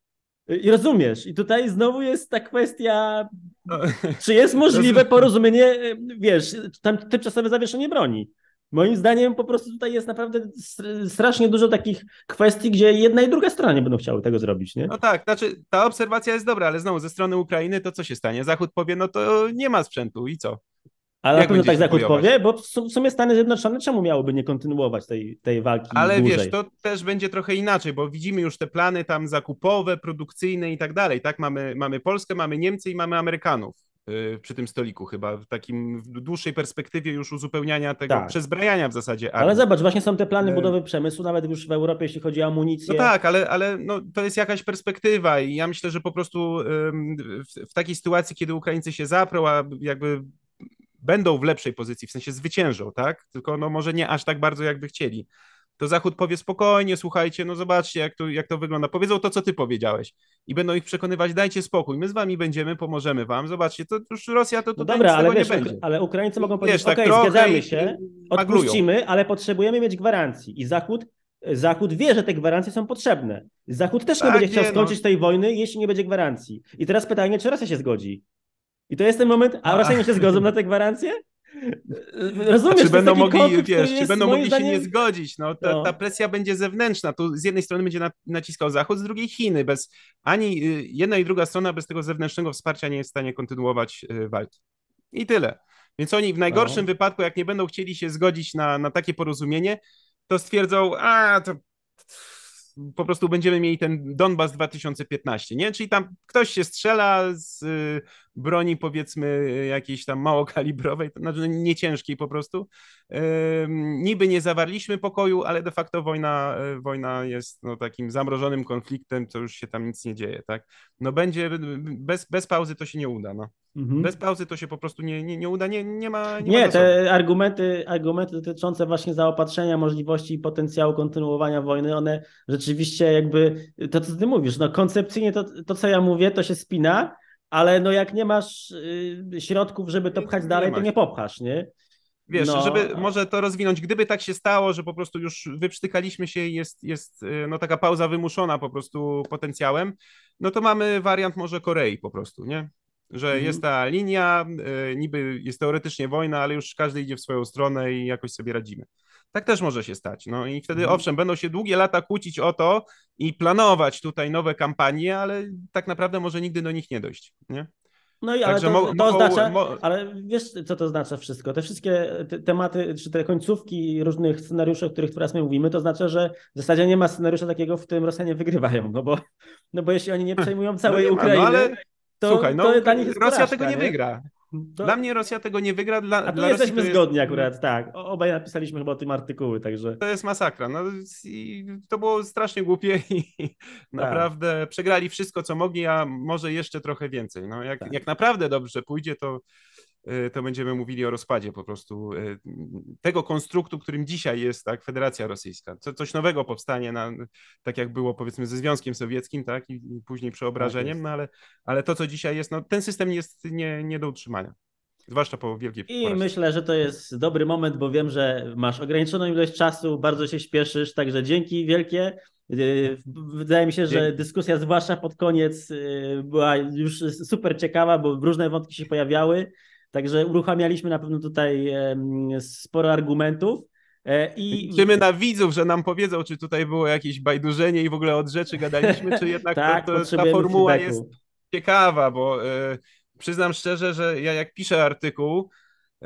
e, i rozumiesz, i tutaj znowu jest ta kwestia, no. czy jest możliwe porozumienie, wiesz, tam tymczasowe zawieszenie broni. Moim zdaniem po prostu tutaj jest naprawdę strasznie dużo takich kwestii, gdzie jedna i druga strona nie będą chciały tego zrobić, nie? No tak, znaczy ta obserwacja jest dobra, ale znowu ze strony Ukrainy to co się stanie? Zachód powie, no to nie ma sprzętu i co? Ale Jak na pewno tak Zachód powie, bo w sumie Stany Zjednoczone czemu miałoby nie kontynuować tej, tej walki Ale dłużej? wiesz, to też będzie trochę inaczej, bo widzimy już te plany tam zakupowe, produkcyjne i tak dalej, tak? Mamy, mamy Polskę, mamy Niemcy i mamy Amerykanów Y, przy tym stoliku chyba, w takim w dłuższej perspektywie już uzupełniania tego, tak. przezbrajania w zasadzie armii. Ale zobacz, właśnie są te plany y, budowy przemysłu, nawet już w Europie, jeśli chodzi o amunicję. No tak, ale, ale no, to jest jakaś perspektywa i ja myślę, że po prostu w, w takiej sytuacji, kiedy Ukraińcy się zaprą, a jakby będą w lepszej pozycji, w sensie zwyciężą, tak? Tylko no może nie aż tak bardzo, jakby chcieli to Zachód powie spokojnie, słuchajcie, no zobaczcie, jak to, jak to wygląda. Powiedzą to, co ty powiedziałeś. I będą ich przekonywać, dajcie spokój, my z wami będziemy, pomożemy wam, zobaczcie, to już Rosja to, to no dobra, ale wiesz, nie będzie. Ale Ukraińcy mogą powiedzieć, wiesz, tak, okej, zgadzamy się, odpuścimy, ale potrzebujemy mieć gwarancji. I Zachód Zachód wie, że te gwarancje są potrzebne. Zachód też tak, nie będzie chciał nie, no. skończyć no. tej wojny, jeśli nie będzie gwarancji. I teraz pytanie, czy Rosja się zgodzi? I to jest ten moment, a, a. Rosjanie się zgodzą na te gwarancje? Rozumiesz, czy będą mogli, konflikt, wiesz, czy będą mogli zdaniem... się nie zgodzić? No, ta, no. ta, presja będzie zewnętrzna. Tu z jednej strony będzie naciskał Zachód, z drugiej Chiny. Bez ani y, jedna i druga strona bez tego zewnętrznego wsparcia nie jest w stanie kontynuować y, walki. I tyle. Więc oni w no. najgorszym no. wypadku, jak nie będą chcieli się zgodzić na, na takie porozumienie, to stwierdzą, a to po prostu będziemy mieli ten Donbas 2015, nie? Czyli tam ktoś się strzela z y, broni powiedzmy jakiejś tam małokalibrowej, to znaczy no, nie ciężkiej po prostu. Niby nie zawarliśmy pokoju, ale de facto wojna, y, wojna jest no, takim zamrożonym konfliktem, co już się tam nic nie dzieje, tak? No będzie, bez, bez pauzy to się nie uda, no. Mhm. Bez pauzy to się po prostu nie, nie, nie uda, nie, nie ma. Nie, nie ma te argumenty, argumenty dotyczące właśnie zaopatrzenia, możliwości i potencjału kontynuowania wojny, one rzeczywiście jakby to, co ty mówisz, no koncepcyjnie to, to co ja mówię, to się spina, ale no jak nie masz y, środków, żeby to pchać dalej, to nie popchasz, nie? Wiesz, no. żeby może to rozwinąć, gdyby tak się stało, że po prostu już wyprztykaliśmy się i jest, jest y, no, taka pauza wymuszona po prostu potencjałem, no to mamy wariant może Korei po prostu, nie? Że mhm. jest ta linia, y, niby jest teoretycznie wojna, ale już każdy idzie w swoją stronę i jakoś sobie radzimy. Tak też może się stać. No i wtedy, mhm. owszem, będą się długie lata kłócić o to i planować tutaj nowe kampanie, ale tak naprawdę może nigdy do nich nie dojść. Nie? No i ale to, to oznacza, ale wiesz, co to oznacza wszystko? Te wszystkie tematy, czy te końcówki różnych scenariuszy, o których teraz my mówimy, to znaczy, że w zasadzie nie ma scenariusza takiego, w którym Rosjanie wygrywają, no bo, no bo jeśli oni nie przejmują całej no nie no Ukrainy, no ale... to, Słuchaj, no, to dla nich jest Rosja porażka, tego nie, nie? wygra. To... Dla mnie Rosja tego nie wygra. Dla, A tu jesteśmy Rosji zgodni jest... akurat, tak. Obaj napisaliśmy chyba o tym artykuły, także... To jest masakra. No, i to było strasznie głupie i tak. naprawdę przegrali wszystko, co mogli, a może jeszcze trochę więcej. No, jak, tak. jak naprawdę dobrze pójdzie, to Y, to będziemy mówili o rozpadzie po prostu y, tego konstruktu, którym dzisiaj jest tak, Federacja Rosyjska. Co, coś nowego powstanie, na, tak jak było powiedzmy ze Związkiem Sowieckim tak, i, i później przeobrażeniem, tak no ale, ale to, co dzisiaj jest, no, ten system jest nie, nie do utrzymania. Zwłaszcza po wielkiej I porażce. myślę, że to jest dobry moment, bo wiem, że masz ograniczoną ilość czasu, bardzo się śpieszysz, także dzięki wielkie. Y, wydaje mi się, że dyskusja, zwłaszcza pod koniec, była już super ciekawa, bo różne wątki się pojawiały. Także uruchamialiśmy na pewno tutaj sporo argumentów. E, I... Liczymy na widzów, że nam powiedzą, czy tutaj było jakieś bajdurzenie i w ogóle od rzeczy gadaliśmy, czy jednak tak, to, to, ta formuła feedbacku. jest ciekawa, bo y, przyznam szczerze, że ja jak piszę artykuł,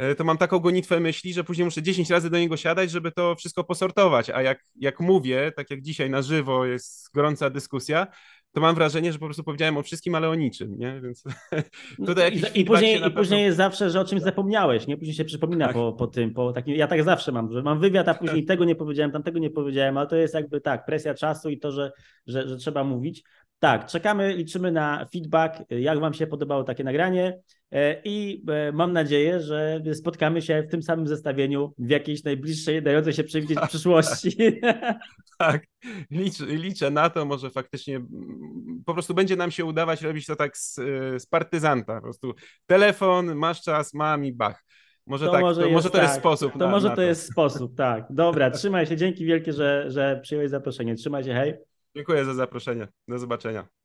y, to mam taką gonitwę myśli, że później muszę 10 razy do niego siadać, żeby to wszystko posortować, a jak, jak mówię, tak jak dzisiaj na żywo jest gorąca dyskusja, to mam wrażenie, że po prostu powiedziałem o wszystkim, ale o niczym, nie? Więc tutaj I, i później, pewno... i później jest zawsze, że o czymś tak. zapomniałeś, nie? Później się przypomina tak. po, po tym, po takim, ja tak zawsze mam, że mam wywiad, a tak. później tego nie powiedziałem, tamtego nie powiedziałem, ale to jest jakby tak, presja czasu i to, że, że, że trzeba mówić, tak, czekamy, liczymy na feedback, jak Wam się podobało takie nagranie e, i e, mam nadzieję, że spotkamy się w tym samym zestawieniu w jakiejś najbliższej, dającej się przewidzieć przyszłości. tak, liczę, liczę na to, może faktycznie po prostu będzie nam się udawać robić to tak z, z partyzanta, po prostu telefon, masz czas, mam i bach. Może to tak, może, to, jest, może to tak. jest sposób. To na, może na to, to jest sposób, tak. Dobra, trzymaj się, dzięki wielkie, że, że przyjąłeś zaproszenie. Trzymaj się, hej. Dziękuję za zaproszenie. Do zobaczenia.